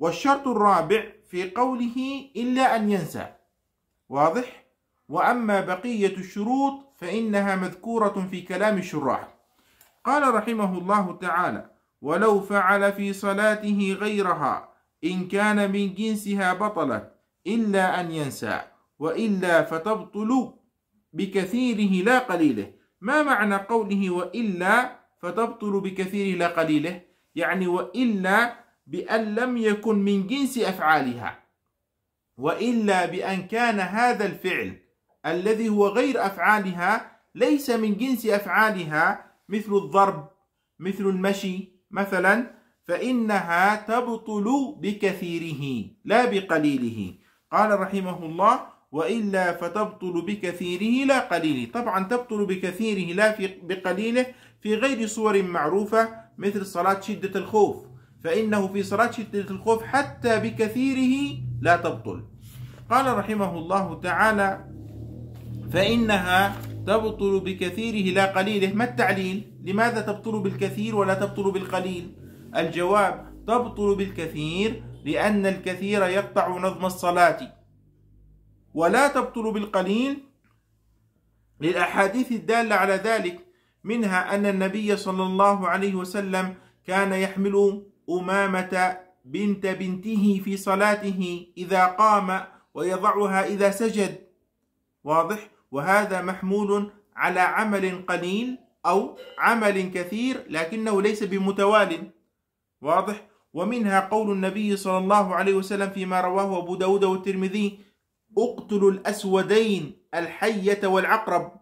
والشرط الرابع في قوله إلا أن ينسى واضح؟ وأما بقية الشروط فإنها مذكورة في كلام الشراح قال رحمه الله تعالى ولو فعل في صلاته غيرها إن كان من جنسها بطلت إلا أن ينسى وإلا فتبطل بكثيره لا قليله ما معنى قوله وإلا فتبطل بكثيره لا قليله يعني وإلا بأن لم يكن من جنس أفعالها وإلا بأن كان هذا الفعل الذي هو غير أفعالها ليس من جنس أفعالها مثل الضرب مثل المشي مثلا فإنها تبطل بكثيره لا بقليله قال رحمه الله وإلا فتبطل بكثيره لا قليله طبعا تبطل بكثيره لا في بقليله في غير صور معروفة مثل صلاة شدة الخوف فإنه في صلاة شدة الخوف حتى بكثيره لا تبطل قال رحمه الله تعالى فإنها تبطل بكثيره لا قليله ما التعليل لماذا تبطل بالكثير ولا تبطل بالقليل الجواب تبطل بالكثير لأن الكثير يقطع نظم الصلاة ولا تبطل بالقليل للأحاديث الدالة على ذلك منها أن النبي صلى الله عليه وسلم كان يحمل أمامة بنت بنته في صلاته إذا قام ويضعها إذا سجد واضح وهذا محمول على عمل قليل أو عمل كثير لكنه ليس بمتوال واضح ومنها قول النبي صلى الله عليه وسلم فيما رواه أبو داود والترمذي اقتلوا الأسودين الحية والعقرب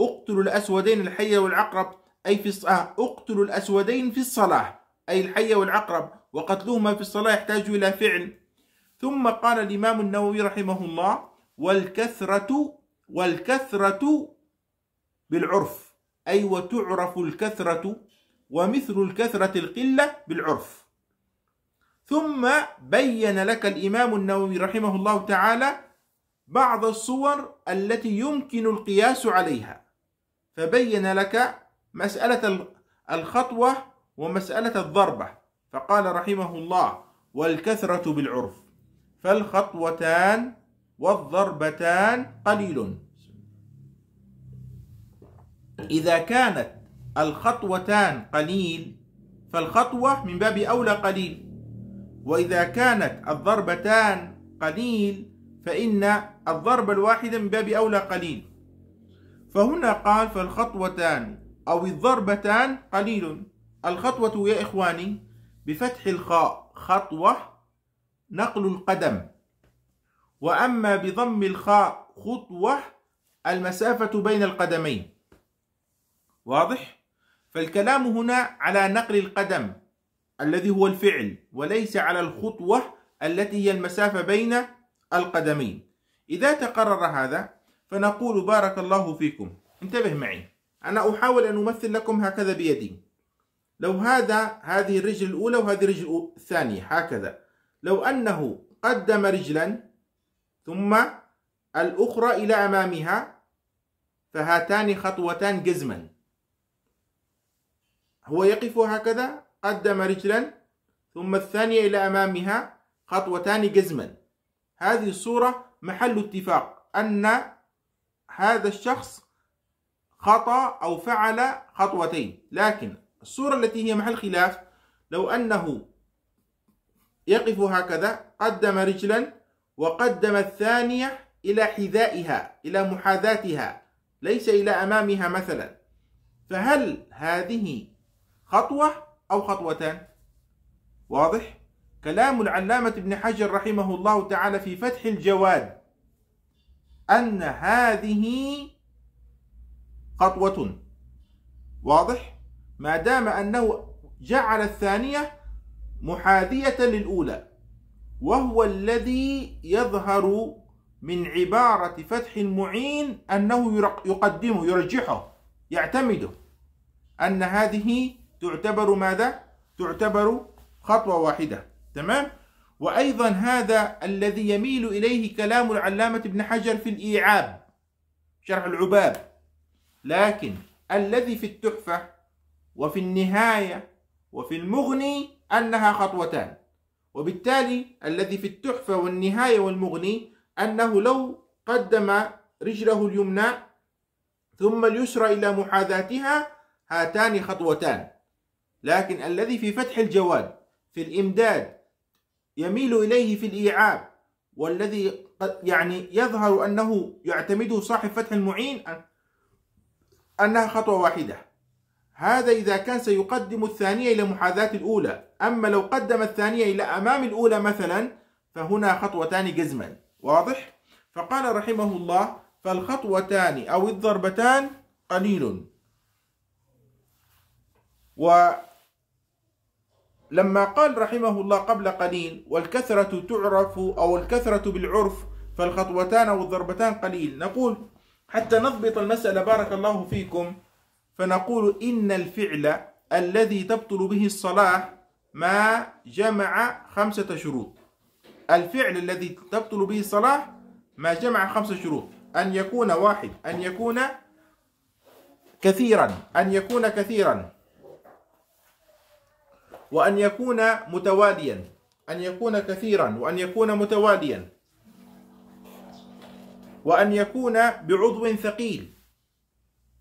اقتلوا الأسودين الحية والعقرب أي في الصلاة اقتلوا الأسودين في الصلاة أي الحية والعقرب وقتلهما في الصلاة يحتاج إلى فعل ثم قال الإمام النووي رحمه الله والكثرة والكثرة بالعرف أي وتعرف الكثرة ومثل الكثرة القلة بالعرف ثم بين لك الإمام النووي رحمه الله تعالى بعض الصور التي يمكن القياس عليها فبين لك مسألة الخطوة ومسألة الضربة فقال رحمه الله والكثرة بالعرف فالخطوتان والضربتان قليل إذا كانت الخطوتان قليل فالخطوة من باب أولى قليل وإذا كانت الضربتان قليل فإن الضربة الواحدة من باب أولى قليل فهنا قال فالخطوتان أو الضربتان قليل الخطوة يا إخواني بفتح الخاء خطوة نقل القدم وأما بضم الخاء خطوة المسافة بين القدمين واضح؟ فالكلام هنا على نقل القدم الذي هو الفعل وليس على الخطوة التي هي المسافة بين القدمين إذا تقرر هذا فنقول بارك الله فيكم انتبه معي أنا أحاول أن أمثل لكم هكذا بيدي لو هذا هذه الرجل الأولى وهذه الرجل الثانية هكذا لو أنه قدم رجلا ثم الأخرى إلى أمامها فهاتان خطوتان جزما هو يقف هكذا قدم رجلا ثم الثانية إلى أمامها خطوتان جزما هذه الصورة محل اتفاق أن هذا الشخص خطأ أو فعل خطوتين لكن الصورة التي هي محل خلاف لو أنه يقف هكذا قدم رجلا وقدم الثانية إلى حذائها إلى محاذاتها ليس إلى أمامها مثلا فهل هذه خطوة أو خطوتان واضح؟ كلام العلامة ابن حجر رحمه الله تعالى في فتح الجواد أن هذه خطوة واضح؟ ما دام أنه جعل الثانية محاذية للأولى وهو الذي يظهر من عبارة فتح المعين أنه يقدمه يرجحه يعتمده أن هذه تعتبر ماذا؟ تعتبر خطوة واحدة تمام؟ وأيضا هذا الذي يميل إليه كلام العلامة ابن حجر في الإيعاب شرح العباب لكن الذي في التحفة وفي النهاية وفي المغني أنها خطوتان وبالتالي الذي في التحفة والنهاية والمغني أنه لو قدم رجله اليمنى ثم اليسرى إلى محاذاتها هاتان خطوتان لكن الذي في فتح الجواد في الإمداد يميل إليه في الإيعاب والذي يعني يظهر أنه يعتمده صاحب فتح المعين أنها خطوة واحدة هذا إذا كان سيقدم الثانية إلى محاذاة الأولى أما لو قدم الثانية إلى أمام الأولى مثلا فهنا خطوتان جزما واضح؟ فقال رحمه الله فالخطوتان أو الضربتان قليل و لما قال رحمه الله قبل قليل والكثرة تعرف أو الكثرة بالعرف فالخطوتان أو الضربتان قليل نقول حتى نضبط المسألة بارك الله فيكم فنقول إن الفعل الذي تبطل به الصلاة ما جمع خمسة شروط الفعل الذي تبطل به الصلاة ما جمع خمسة شروط أن يكون واحد أن يكون كثيرا أن يكون كثيرا وأن يكون متواليا أن يكون كثيرا وأن يكون متواليا وأن يكون بعضو ثقيل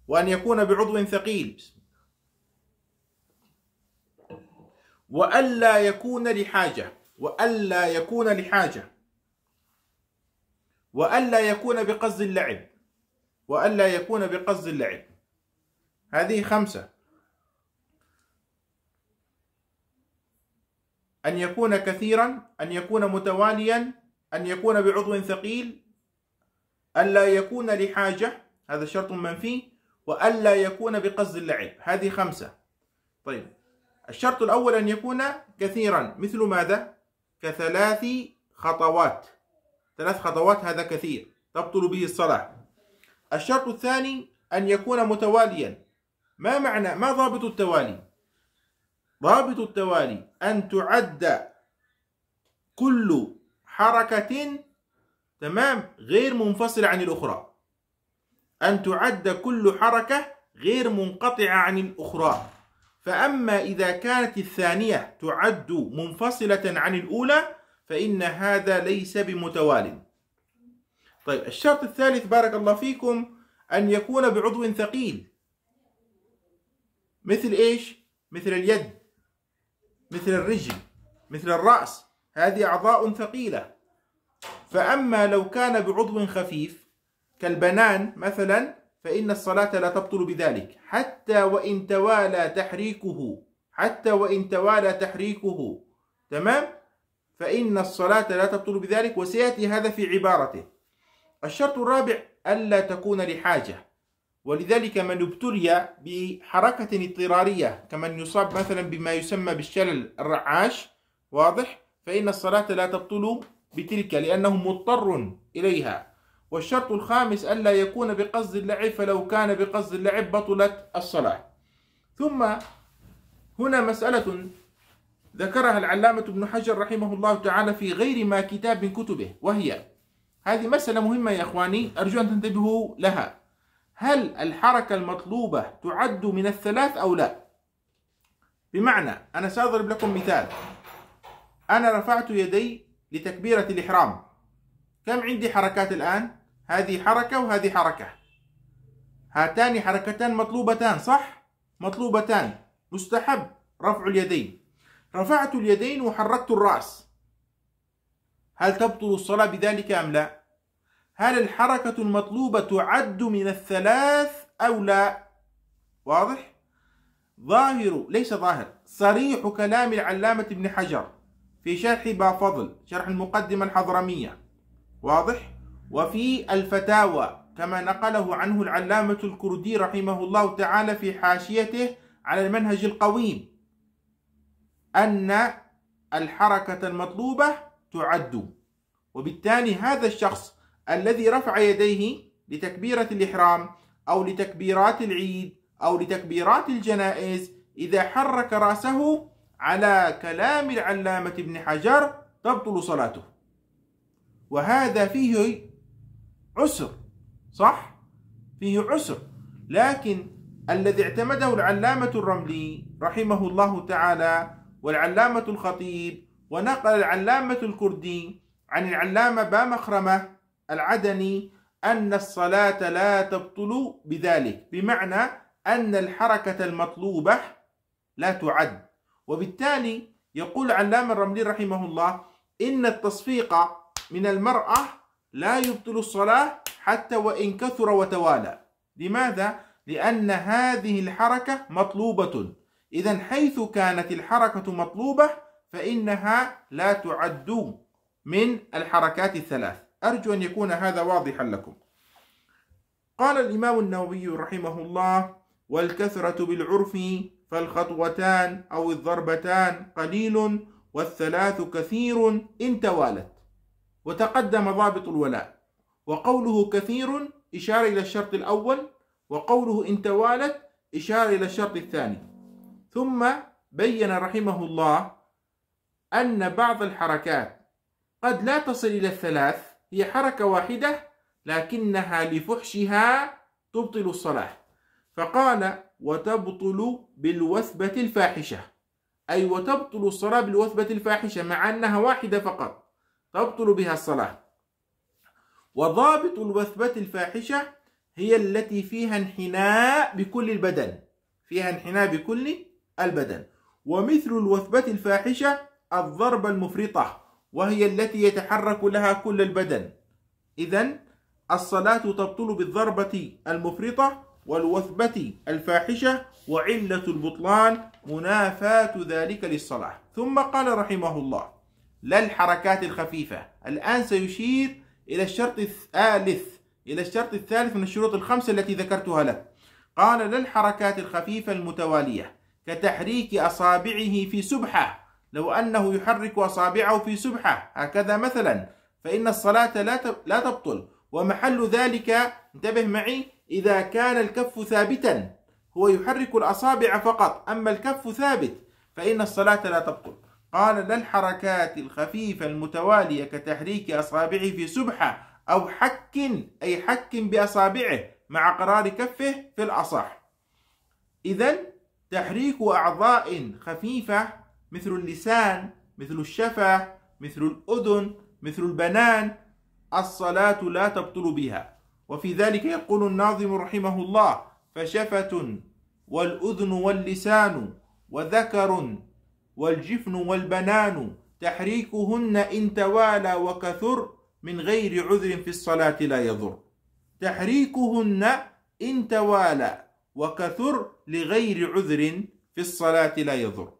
وأن يكون بعضو ثقيل وألا يكون لحاجة وألا يكون لحاجة وألا يكون بقصد اللعب وألا يكون بقصد اللعب هذه خمسة أن يكون كثيرا أن يكون متواليا أن يكون بعضو ثقيل ألا يكون لحاجة هذا شرط منفي وألا يكون بقصد اللعب هذه خمسة طيب الشرط الأول أن يكون كثيرا مثل ماذا؟ كثلاث خطوات ثلاث خطوات هذا كثير تبطل به الصلاة الشرط الثاني أن يكون متواليا ما معنى ما ضابط التوالي ضابط التوالي أن تعد كل حركة تمام غير منفصلة عن الأخرى أن تعد كل حركة غير منقطعة عن الأخرى فأما إذا كانت الثانية تعد منفصلة عن الأولى فإن هذا ليس بمتوال طيب الشرط الثالث بارك الله فيكم أن يكون بعضو ثقيل مثل إيش؟ مثل اليد مثل الرجل مثل الرأس هذه أعضاء ثقيلة فأما لو كان بعضو خفيف كالبنان مثلا فإن الصلاة لا تبطل بذلك حتى وإن توالى تحريكه حتى وإن توالى تحريكه تمام فإن الصلاة لا تبطل بذلك وسيأتي هذا في عبارته الشرط الرابع ألا تكون لحاجة ولذلك من ابتلي بحركة اضطرارية كمن يصاب مثلا بما يسمى بالشلل الرعاش واضح فإن الصلاة لا تبطل بتلك لأنه مضطر إليها والشرط الخامس ألا يكون بقصد اللعب فلو كان بقصد اللعب بطلت الصلاة ثم هنا مسألة ذكرها العلامة ابن حجر رحمه الله تعالى في غير ما كتاب من كتبه وهي هذه مسألة مهمة يا إخواني أرجو أن تنتبهوا لها هل الحركة المطلوبة تعد من الثلاث أو لا بمعنى أنا سأضرب لكم مثال أنا رفعت يدي لتكبيرة الإحرام كم عندي حركات الآن؟ هذه حركة وهذه حركة هاتان حركتان مطلوبتان صح؟ مطلوبتان مستحب رفع اليدين رفعت اليدين وحركت الرأس هل تبطل الصلاة بذلك أم لا؟ هل الحركة المطلوبة تعد من الثلاث أو لا واضح؟ ظاهر ليس ظاهر صريح كلام العلامة ابن حجر في شرح بافضل فضل شرح المقدمة الحضرمية واضح؟ وفي الفتاوى كما نقله عنه العلامة الكردي رحمه الله تعالى في حاشيته على المنهج القويم أن الحركة المطلوبة تعد وبالتالي هذا الشخص الذي رفع يديه لتكبيرة الإحرام أو لتكبيرات العيد أو لتكبيرات الجنائز إذا حرك رأسه على كلام العلامة ابن حجر تبطل صلاته وهذا فيه عسر صح؟ فيه عسر لكن الذي اعتمده العلامة الرملي رحمه الله تعالى والعلامة الخطيب ونقل العلامة الكردي عن العلامة بامخرمة العدني أن الصلاة لا تبطل بذلك بمعنى أن الحركة المطلوبة لا تعد وبالتالي يقول علام الرملي رحمه الله إن التصفيق من المرأة لا يبطل الصلاة حتى وإن كثر وتوالى لماذا؟ لأن هذه الحركة مطلوبة إذا حيث كانت الحركة مطلوبة فإنها لا تعد من الحركات الثلاث أرجو أن يكون هذا واضحا لكم قال الإمام النووي رحمه الله والكثرة بالعرف فالخطوتان أو الضربتان قليل والثلاث كثير إن توالت وتقدم ضابط الولاء وقوله كثير إشارة إلى الشرط الأول وقوله إن توالت إشارة إلى الشرط الثاني ثم بين رحمه الله أن بعض الحركات قد لا تصل إلى الثلاث هي حركة واحدة لكنها لفحشها تبطل الصلاة فقال وتبطل بالوثبة الفاحشة أي وتبطل الصلاة بالوثبة الفاحشة مع أنها واحدة فقط تبطل بها الصلاة وضابط الوثبة الفاحشة هي التي فيها انحناء بكل البدن فيها انحناء بكل البدن ومثل الوثبة الفاحشة الضربة المفرطة وهي التي يتحرك لها كل البدن إذا الصلاة تبطل بالضربة المفرطة والوثبة الفاحشة وعلة البطلان منافاة ذلك للصلاة ثم قال رحمه الله لا الحركات الخفيفة الآن سيشير إلى الشرط الثالث إلى الشرط الثالث من الشروط الخمسة التي ذكرتها له قال لا الحركات الخفيفة المتوالية كتحريك أصابعه في سبحة لو أنه يحرك أصابعه في سبحة هكذا مثلا فإن الصلاة لا تبطل ومحل ذلك انتبه معي إذا كان الكف ثابتا هو يحرك الأصابع فقط أما الكف ثابت فإن الصلاة لا تبطل قال لا الحركات الخفيفة المتوالية كتحريك أصابعه في سبحة أو حك أي حك بأصابعه مع قرار كفه في الأصح إذا تحريك أعضاء خفيفة مثل اللسان مثل الشفة مثل الأذن مثل البنان الصلاة لا تبطل بها وفي ذلك يقول الناظم رحمه الله فشفة والأذن واللسان وذكر والجفن والبنان تحريكهن إن توالى وكثر من غير عذر في الصلاة لا يضر تحريكهن إن توالى وكثر لغير عذر في الصلاة لا يضر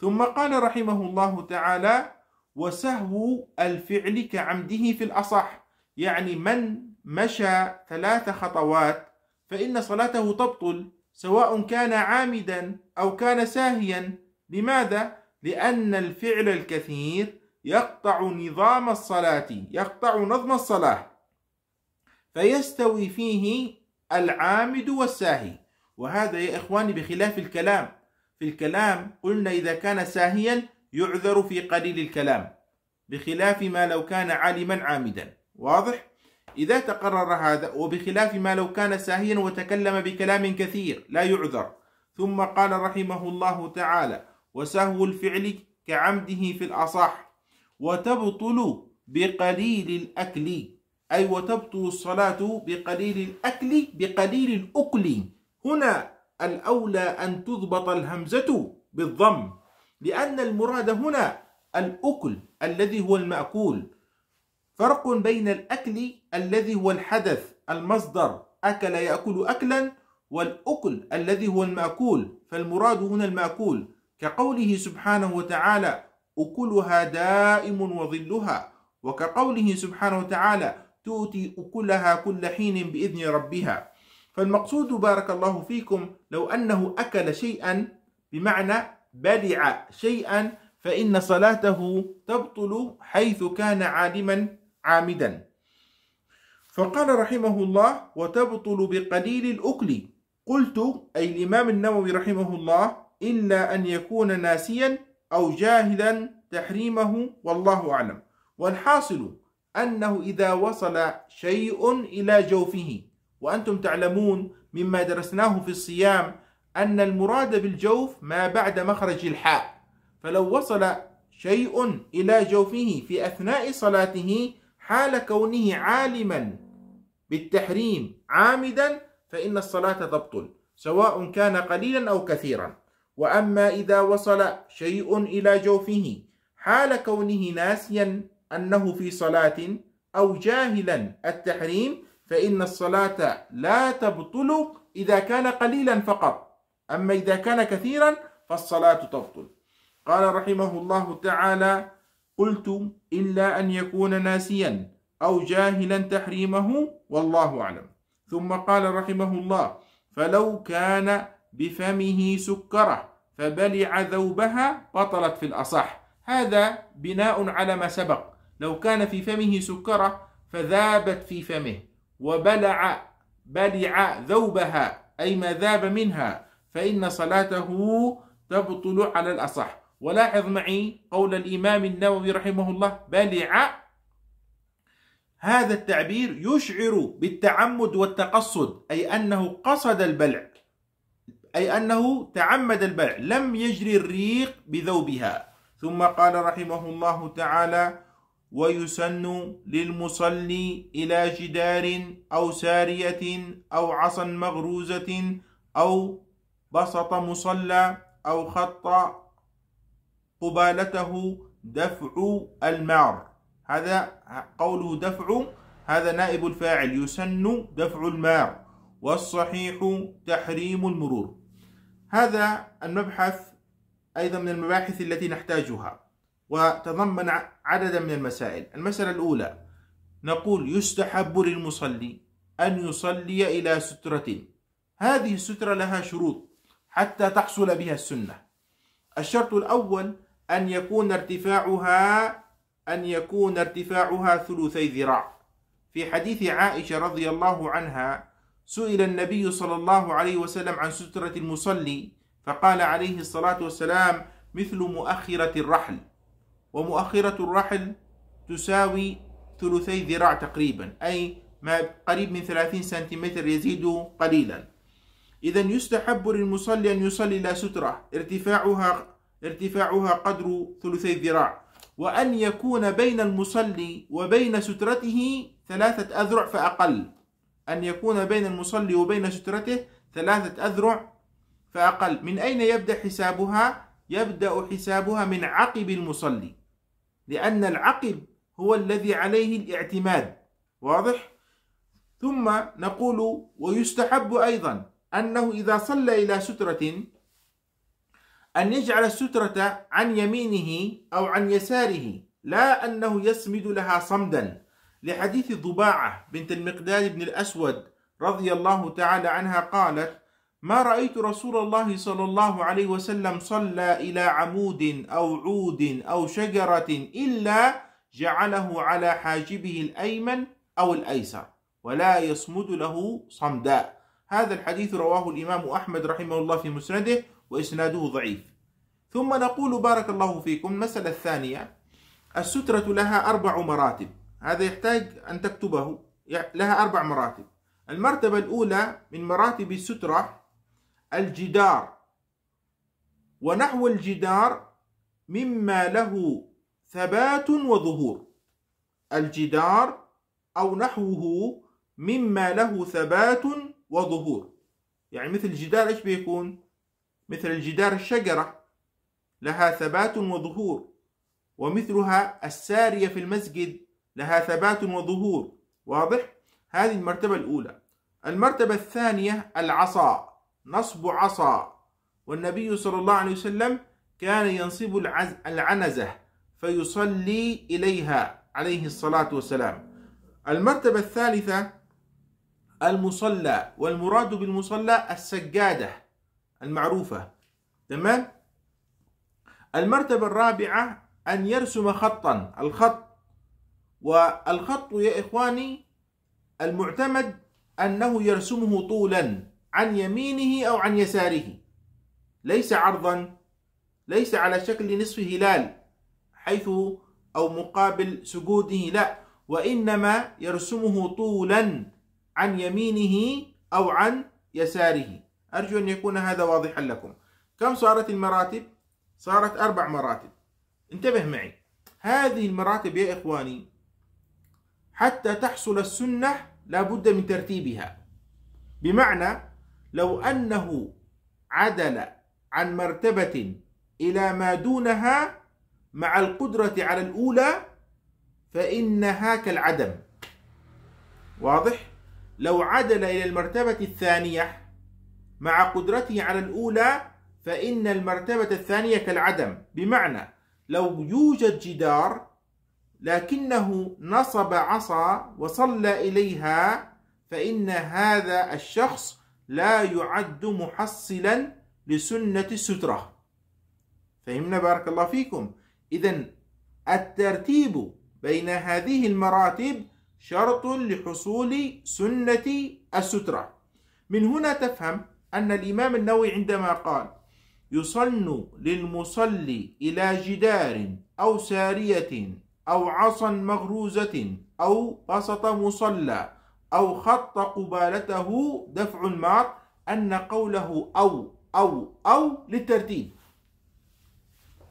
ثم قال رحمه الله تعالى وسهو الفعل كعمده في الأصح يعني من مشى ثلاث خطوات فإن صلاته تبطل سواء كان عامدا أو كان ساهيا لماذا؟ لأن الفعل الكثير يقطع نظام الصلاة يقطع نظم الصلاة فيستوي فيه العامد والساهي وهذا يا إخواني بخلاف الكلام في الكلام قلنا إذا كان ساهيا يعذر في قليل الكلام بخلاف ما لو كان عالما عامدا واضح؟ إذا تقرر هذا وبخلاف ما لو كان ساهيا وتكلم بكلام كثير لا يعذر ثم قال رحمه الله تعالى وسهو الفعل كعمده في الأصح وتبطل بقليل الأكل أي وتبطل الصلاة بقليل الأكل بقليل الأكل هنا الأولى أن تضبط الهمزة بالضم لأن المراد هنا الأكل الذي هو المأكول فرق بين الأكل الذي هو الحدث المصدر أكل يأكل أكلا والأكل الذي هو المأكول فالمراد هنا المأكول كقوله سبحانه وتعالى أكلها دائم وظلها وكقوله سبحانه وتعالى تؤتي أكلها كل حين بإذن ربها فالمقصود بارك الله فيكم لو أنه أكل شيئا بمعنى بدع شيئا فإن صلاته تبطل حيث كان عالما عامدا فقال رحمه الله وتبطل بقليل الأكل قلت أي الإمام النووي رحمه الله إلا أن يكون ناسيا أو جاهلا تحريمه والله أعلم والحاصل أنه إذا وصل شيء إلى جوفه وأنتم تعلمون مما درسناه في الصيام أن المراد بالجوف ما بعد مخرج الحاء فلو وصل شيء إلى جوفه في أثناء صلاته حال كونه عالما بالتحريم عامدا فإن الصلاة تبطل سواء كان قليلا أو كثيرا وأما إذا وصل شيء إلى جوفه حال كونه ناسيا أنه في صلاة أو جاهلا التحريم فإن الصلاة لا تبطل إذا كان قليلا فقط أما إذا كان كثيرا فالصلاة تبطل قال رحمه الله تعالى قلت إلا أن يكون ناسيا أو جاهلا تحريمه والله أعلم ثم قال رحمه الله فلو كان بفمه سكرة فبلع ذوبها بطلت في الأصح هذا بناء على ما سبق لو كان في فمه سكرة فذابت في فمه وبلع بلع ذوبها أي ما ذاب منها فإن صلاته تبطل على الأصح ولاحظ معي قول الإمام النووي رحمه الله بلع هذا التعبير يشعر بالتعمد والتقصد أي أنه قصد البلع أي أنه تعمد البلع لم يجري الريق بذوبها ثم قال رحمه الله تعالى ويسن للمصلي إلى جدار أو سارية أو عصا مغروزة أو بسط مصلى أو خط قبالته دفع المعر هذا قوله دفع هذا نائب الفاعل يسن دفع المعر والصحيح تحريم المرور هذا المبحث أيضا من المباحث التي نحتاجها وتضمن عددا من المسائل المسألة الأولى نقول يستحب للمصلي أن يصلي إلى سترة هذه السترة لها شروط حتى تحصل بها السنة الشرط الأول أن يكون ارتفاعها أن يكون ارتفاعها ثلثي ذراع في حديث عائشة رضي الله عنها سئل النبي صلى الله عليه وسلم عن سترة المصلي فقال عليه الصلاة والسلام مثل مؤخرة الرحل ومؤخرة الرحل تساوي ثلثي ذراع تقريبا أي ما قريب من 30 سنتيمتر يزيد قليلا إذا يستحب للمصلي أن يصلي إلى سترة ارتفاعها ارتفاعها قدر ثلثي ذراع وأن يكون بين المصلي وبين سترته ثلاثة أذرع فأقل أن يكون بين المصلي وبين سترته ثلاثة أذرع فأقل من أين يبدأ حسابها؟ يبدأ حسابها من عقب المصلي لأن العقل هو الذي عليه الاعتماد واضح؟ ثم نقول ويستحب أيضا أنه إذا صلى إلى سترة أن يجعل السترة عن يمينه أو عن يساره لا أنه يسمد لها صمدا لحديث ضباعة بنت المقداد بن الأسود رضي الله تعالى عنها قالت ما رأيت رسول الله صلى الله عليه وسلم صلى إلى عمود أو عود أو شجرة إلا جعله على حاجبه الأيمن أو الأيسر ولا يصمد له صمداء هذا الحديث رواه الإمام أحمد رحمه الله في مسنده وإسناده ضعيف ثم نقول بارك الله فيكم المسألة الثانية السترة لها أربع مراتب هذا يحتاج أن تكتبه لها أربع مراتب المرتبة الأولى من مراتب السترة الجدار ونحو الجدار مما له ثبات وظهور الجدار أو نحوه مما له ثبات وظهور يعني مثل الجدار إيش بيكون مثل الجدار الشجرة لها ثبات وظهور ومثلها السارية في المسجد لها ثبات وظهور واضح؟ هذه المرتبة الأولى المرتبة الثانية العصا نصب عصا والنبي صلى الله عليه وسلم كان ينصب العنزة فيصلي إليها عليه الصلاة والسلام المرتبة الثالثة المصلى والمراد بالمصلى السجادة المعروفة تمام المرتبة الرابعة أن يرسم خطا الخط والخط يا إخواني المعتمد أنه يرسمه طولا عن يمينه أو عن يساره ليس عرضا ليس على شكل نصف هلال حيث أو مقابل سجوده لا وإنما يرسمه طولا عن يمينه أو عن يساره أرجو أن يكون هذا واضحا لكم كم صارت المراتب؟ صارت أربع مراتب انتبه معي هذه المراتب يا إخواني حتى تحصل السنة لابد من ترتيبها بمعنى لو أنه عدل عن مرتبة إلى ما دونها مع القدرة على الأولى فإنها كالعدم واضح؟ لو عدل إلى المرتبة الثانية مع قدرته على الأولى فإن المرتبة الثانية كالعدم بمعنى لو يوجد جدار لكنه نصب عصا وصلى إليها فإن هذا الشخص لا يعد محصلا لسنة السترة فهمنا بارك الله فيكم إذا الترتيب بين هذه المراتب شرط لحصول سنة السترة من هنا تفهم أن الإمام النووي عندما قال يصن للمصلي إلى جدار أو سارية أو عصا مغروزة أو وسط مصلى أو خط قبالته دفع مع أن قوله أو أو أو للترتيب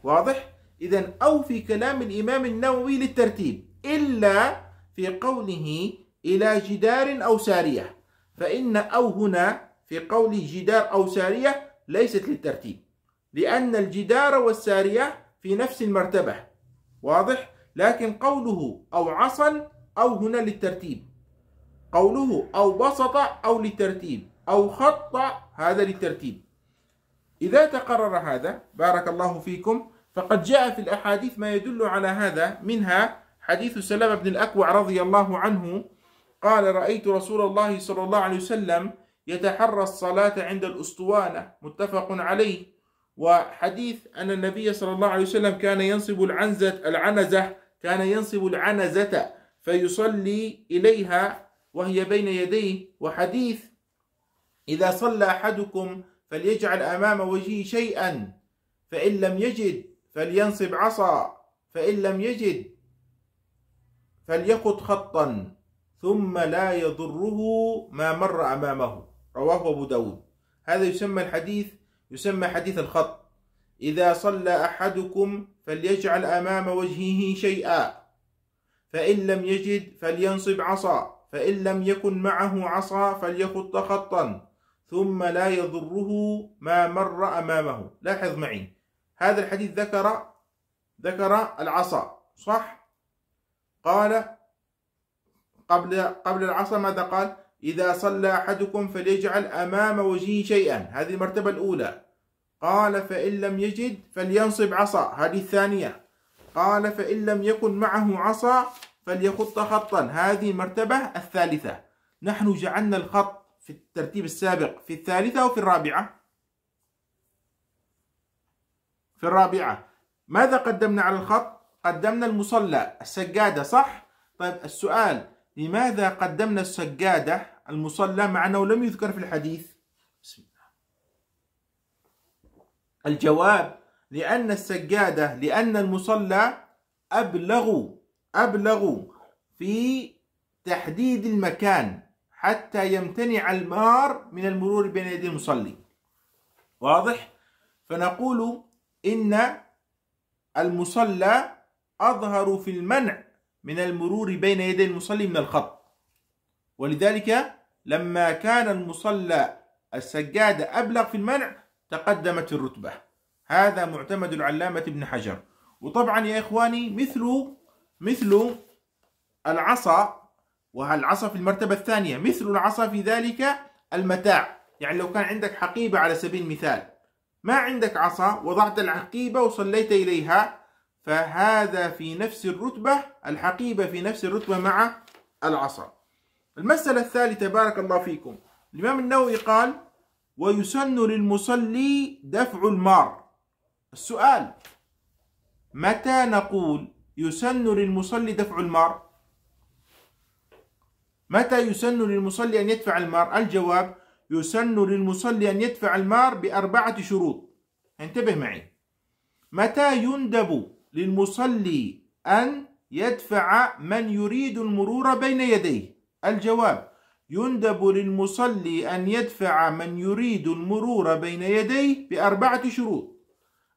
واضح؟ إذا أو في كلام الإمام النووي للترتيب إلا في قوله إلى جدار أو سارية فإن أو هنا في قوله جدار أو سارية ليست للترتيب لأن الجدار والسارية في نفس المرتبة واضح؟ لكن قوله أو عصا أو هنا للترتيب قوله أو بسط أو لترتيب أو خط هذا للترتيب إذا تقرر هذا بارك الله فيكم فقد جاء في الأحاديث ما يدل على هذا منها حديث سلمة بن الأكوع رضي الله عنه قال رأيت رسول الله صلى الله عليه وسلم يتحرى الصلاة عند الأسطوانة متفق عليه وحديث أن النبي صلى الله عليه وسلم كان ينصب العنزة العنزة كان ينصب العنزة فيصلي إليها وهي بين يديه وحديث إذا صلى أحدكم فليجعل أمام وجهه شيئا فإن لم يجد فلينصب عصا فإن لم يجد فليخط خطا ثم لا يضره ما مر أمامه رواه أبو داود هذا يسمى الحديث يسمى حديث الخط إذا صلى أحدكم فليجعل أمام وجهه شيئا فإن لم يجد فلينصب عصا فإن لم يكن معه عصا فليخط خطا ثم لا يضره ما مر أمامه لاحظ معي هذا الحديث ذكر ذكر العصا صح قال قبل قبل العصا ماذا قال إذا صلى أحدكم فليجعل أمام وجهه شيئا هذه المرتبة الأولى قال فإن لم يجد فلينصب عصا هذه الثانية قال فإن لم يكن معه عصا فليخط خطا هذه المرتبة الثالثة نحن جعلنا الخط في الترتيب السابق في الثالثة وفي الرابعة في الرابعة ماذا قدمنا على الخط؟ قدمنا المصلى السجادة صح؟ طيب السؤال لماذا قدمنا السجادة المصلى مع أنه لم يذكر في الحديث؟ بسم الله الجواب لأن السجادة لأن المصلى أبلغ أبلغ في تحديد المكان حتى يمتنع المار من المرور بين يدي المصلي واضح؟ فنقول إن المصلى أظهر في المنع من المرور بين يدي المصلي من الخط ولذلك لما كان المصلى السجادة أبلغ في المنع تقدمت الرتبة هذا معتمد العلامة ابن حجر وطبعا يا إخواني مثل مثل العصا والعصا في المرتبة الثانية مثل العصا في ذلك المتاع يعني لو كان عندك حقيبة على سبيل المثال ما عندك عصا وضعت الحقيبة وصليت إليها فهذا في نفس الرتبة الحقيبة في نفس الرتبة مع العصا المسألة الثالثة بارك الله فيكم الإمام النووي قال ويسن للمصلي دفع المار السؤال متى نقول يسن للمصلي دفع المار متى يسن للمصلي أن يدفع المار الجواب يسن للمصلي أن يدفع المار بأربعة شروط انتبه معي متى يندب للمصلي أن يدفع من يريد المرور بين يديه الجواب يندب للمصلي أن يدفع من يريد المرور بين يديه بأربعة شروط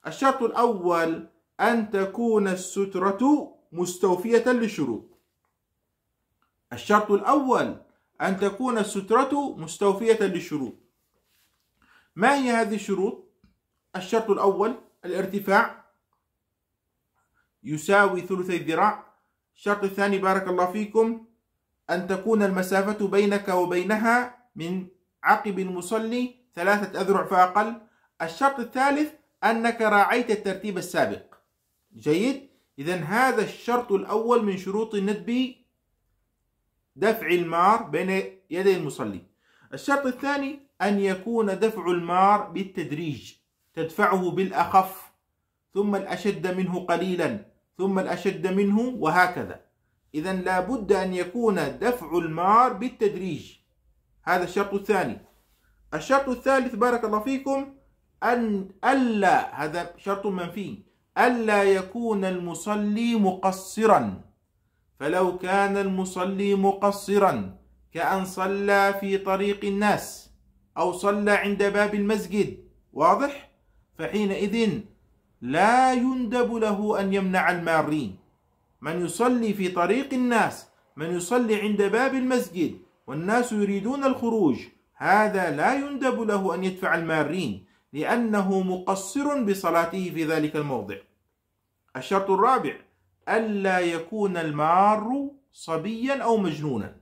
الشرط الأول أن تكون السترة مستوفية للشروط الشرط الأول أن تكون السترة مستوفية للشروط ما هي هذه الشروط؟ الشرط الأول الارتفاع يساوي ثلثي الذراع الشرط الثاني بارك الله فيكم أن تكون المسافة بينك وبينها من عقب المصلي ثلاثة أذرع فأقل الشرط الثالث أنك راعيت الترتيب السابق جيد إذا هذا الشرط الأول من شروط الندب دفع المار بين يدي المصلي الشرط الثاني أن يكون دفع المار بالتدريج تدفعه بالأخف ثم الأشد منه قليلا ثم الأشد منه وهكذا إذا لابد أن يكون دفع المار بالتدريج هذا الشرط الثاني الشرط الثالث بارك الله فيكم أن ألا هذا شرط منفي ألا يكون المصلي مقصرا فلو كان المصلي مقصرا كأن صلى في طريق الناس أو صلى عند باب المسجد واضح؟ فحينئذ لا يندب له أن يمنع المارين من يصلي في طريق الناس من يصلي عند باب المسجد والناس يريدون الخروج هذا لا يندب له أن يدفع المارين لأنه مقصر بصلاته في ذلك الموضع الشرط الرابع ألا يكون المار صبيا أو مجنونا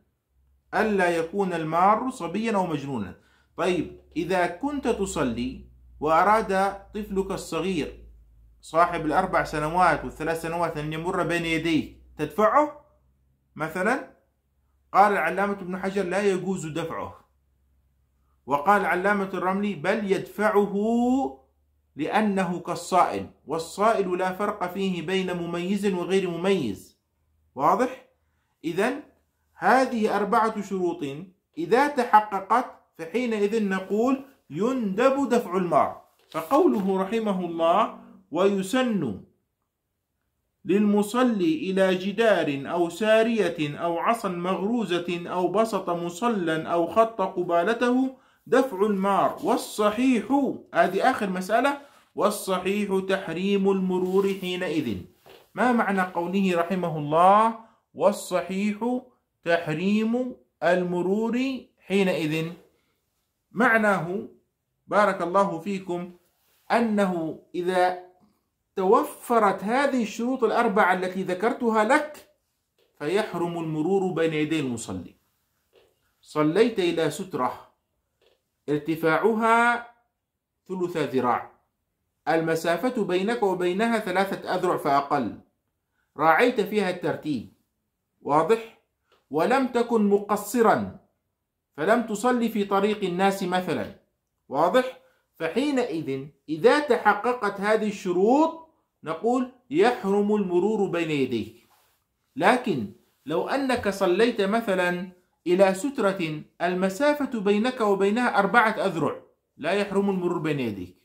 ألا يكون المار صبيا أو مجنونا طيب إذا كنت تصلي وأراد طفلك الصغير صاحب الأربع سنوات والثلاث سنوات أن يمر بين يديه تدفعه مثلا قال العلامة ابن حجر لا يجوز دفعه وقال علامة الرملي بل يدفعه لأنه كالصائل والصائل لا فرق فيه بين مميز وغير مميز واضح؟ إذا هذه أربعة شروط إذا تحققت فحينئذ نقول يندب دفع المار فقوله رحمه الله ويسن للمصلي إلى جدار أو سارية أو عصا مغروزة أو بسط مصلا أو خط قبالته دفع المار والصحيح هذه آخر مسألة والصحيح تحريم المرور حينئذ ما معنى قوله رحمه الله والصحيح تحريم المرور حينئذ معناه بارك الله فيكم أنه إذا توفرت هذه الشروط الأربعة التي ذكرتها لك فيحرم المرور بين يدي المصلي صليت إلى ستره ارتفاعها ثلث ذراع المسافة بينك وبينها ثلاثة أذرع فأقل راعيت فيها الترتيب واضح؟ ولم تكن مقصرا فلم تصلي في طريق الناس مثلا واضح؟ فحينئذ إذا تحققت هذه الشروط نقول يحرم المرور بين يديك لكن لو أنك صليت مثلا إلى سترة المسافة بينك وبينها أربعة أذرع لا يحرم المرور بين يديك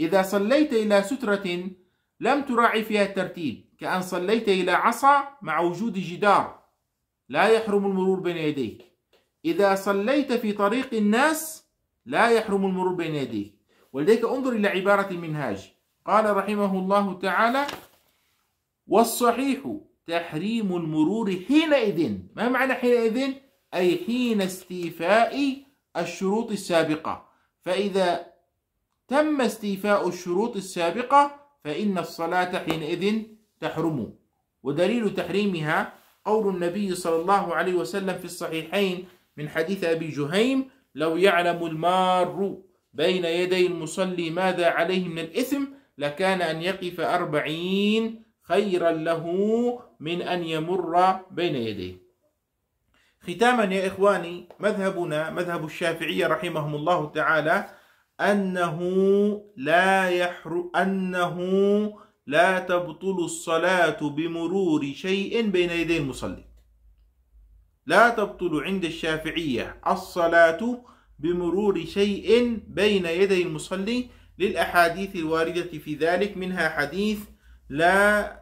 إذا صليت إلى سترة لم تراعي فيها الترتيب كأن صليت إلى عصا مع وجود جدار لا يحرم المرور بين يديك إذا صليت في طريق الناس لا يحرم المرور بين يديك ولذلك انظر إلى عبارة المنهاج قال رحمه الله تعالى والصحيح تحريم المرور حينئذ ما معنى حينئذ أي حين استيفاء الشروط السابقة فإذا تم استيفاء الشروط السابقة فإن الصلاة حينئذ تحرم ودليل تحريمها قول النبي صلى الله عليه وسلم في الصحيحين من حديث أبي جهيم لو يعلم المار بين يدي المصلي ماذا عليه من الإثم لكان أن يقف أربعين خيرا له من أن يمر بين يديه ختاما يا إخواني مذهبنا مذهب الشافعية رحمهم الله تعالى أنه لا يحر أنه لا تبطل الصلاة بمرور شيء بين يدي المصلي لا تبطل عند الشافعية الصلاة بمرور شيء بين يدي المصلي للأحاديث الواردة في ذلك منها حديث لا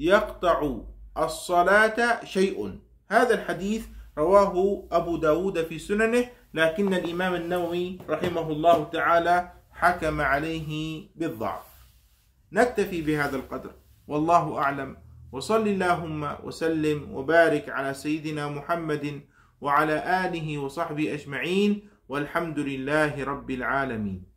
يقطع الصلاة شيء هذا الحديث رواه أبو داود في سننه لكن الإمام النووي رحمه الله تعالى حكم عليه بالضعف نكتفي بهذا القدر والله أعلم وصل اللهم وسلم وبارك على سيدنا محمد وعلى آله وصحبه أجمعين والحمد لله رب العالمين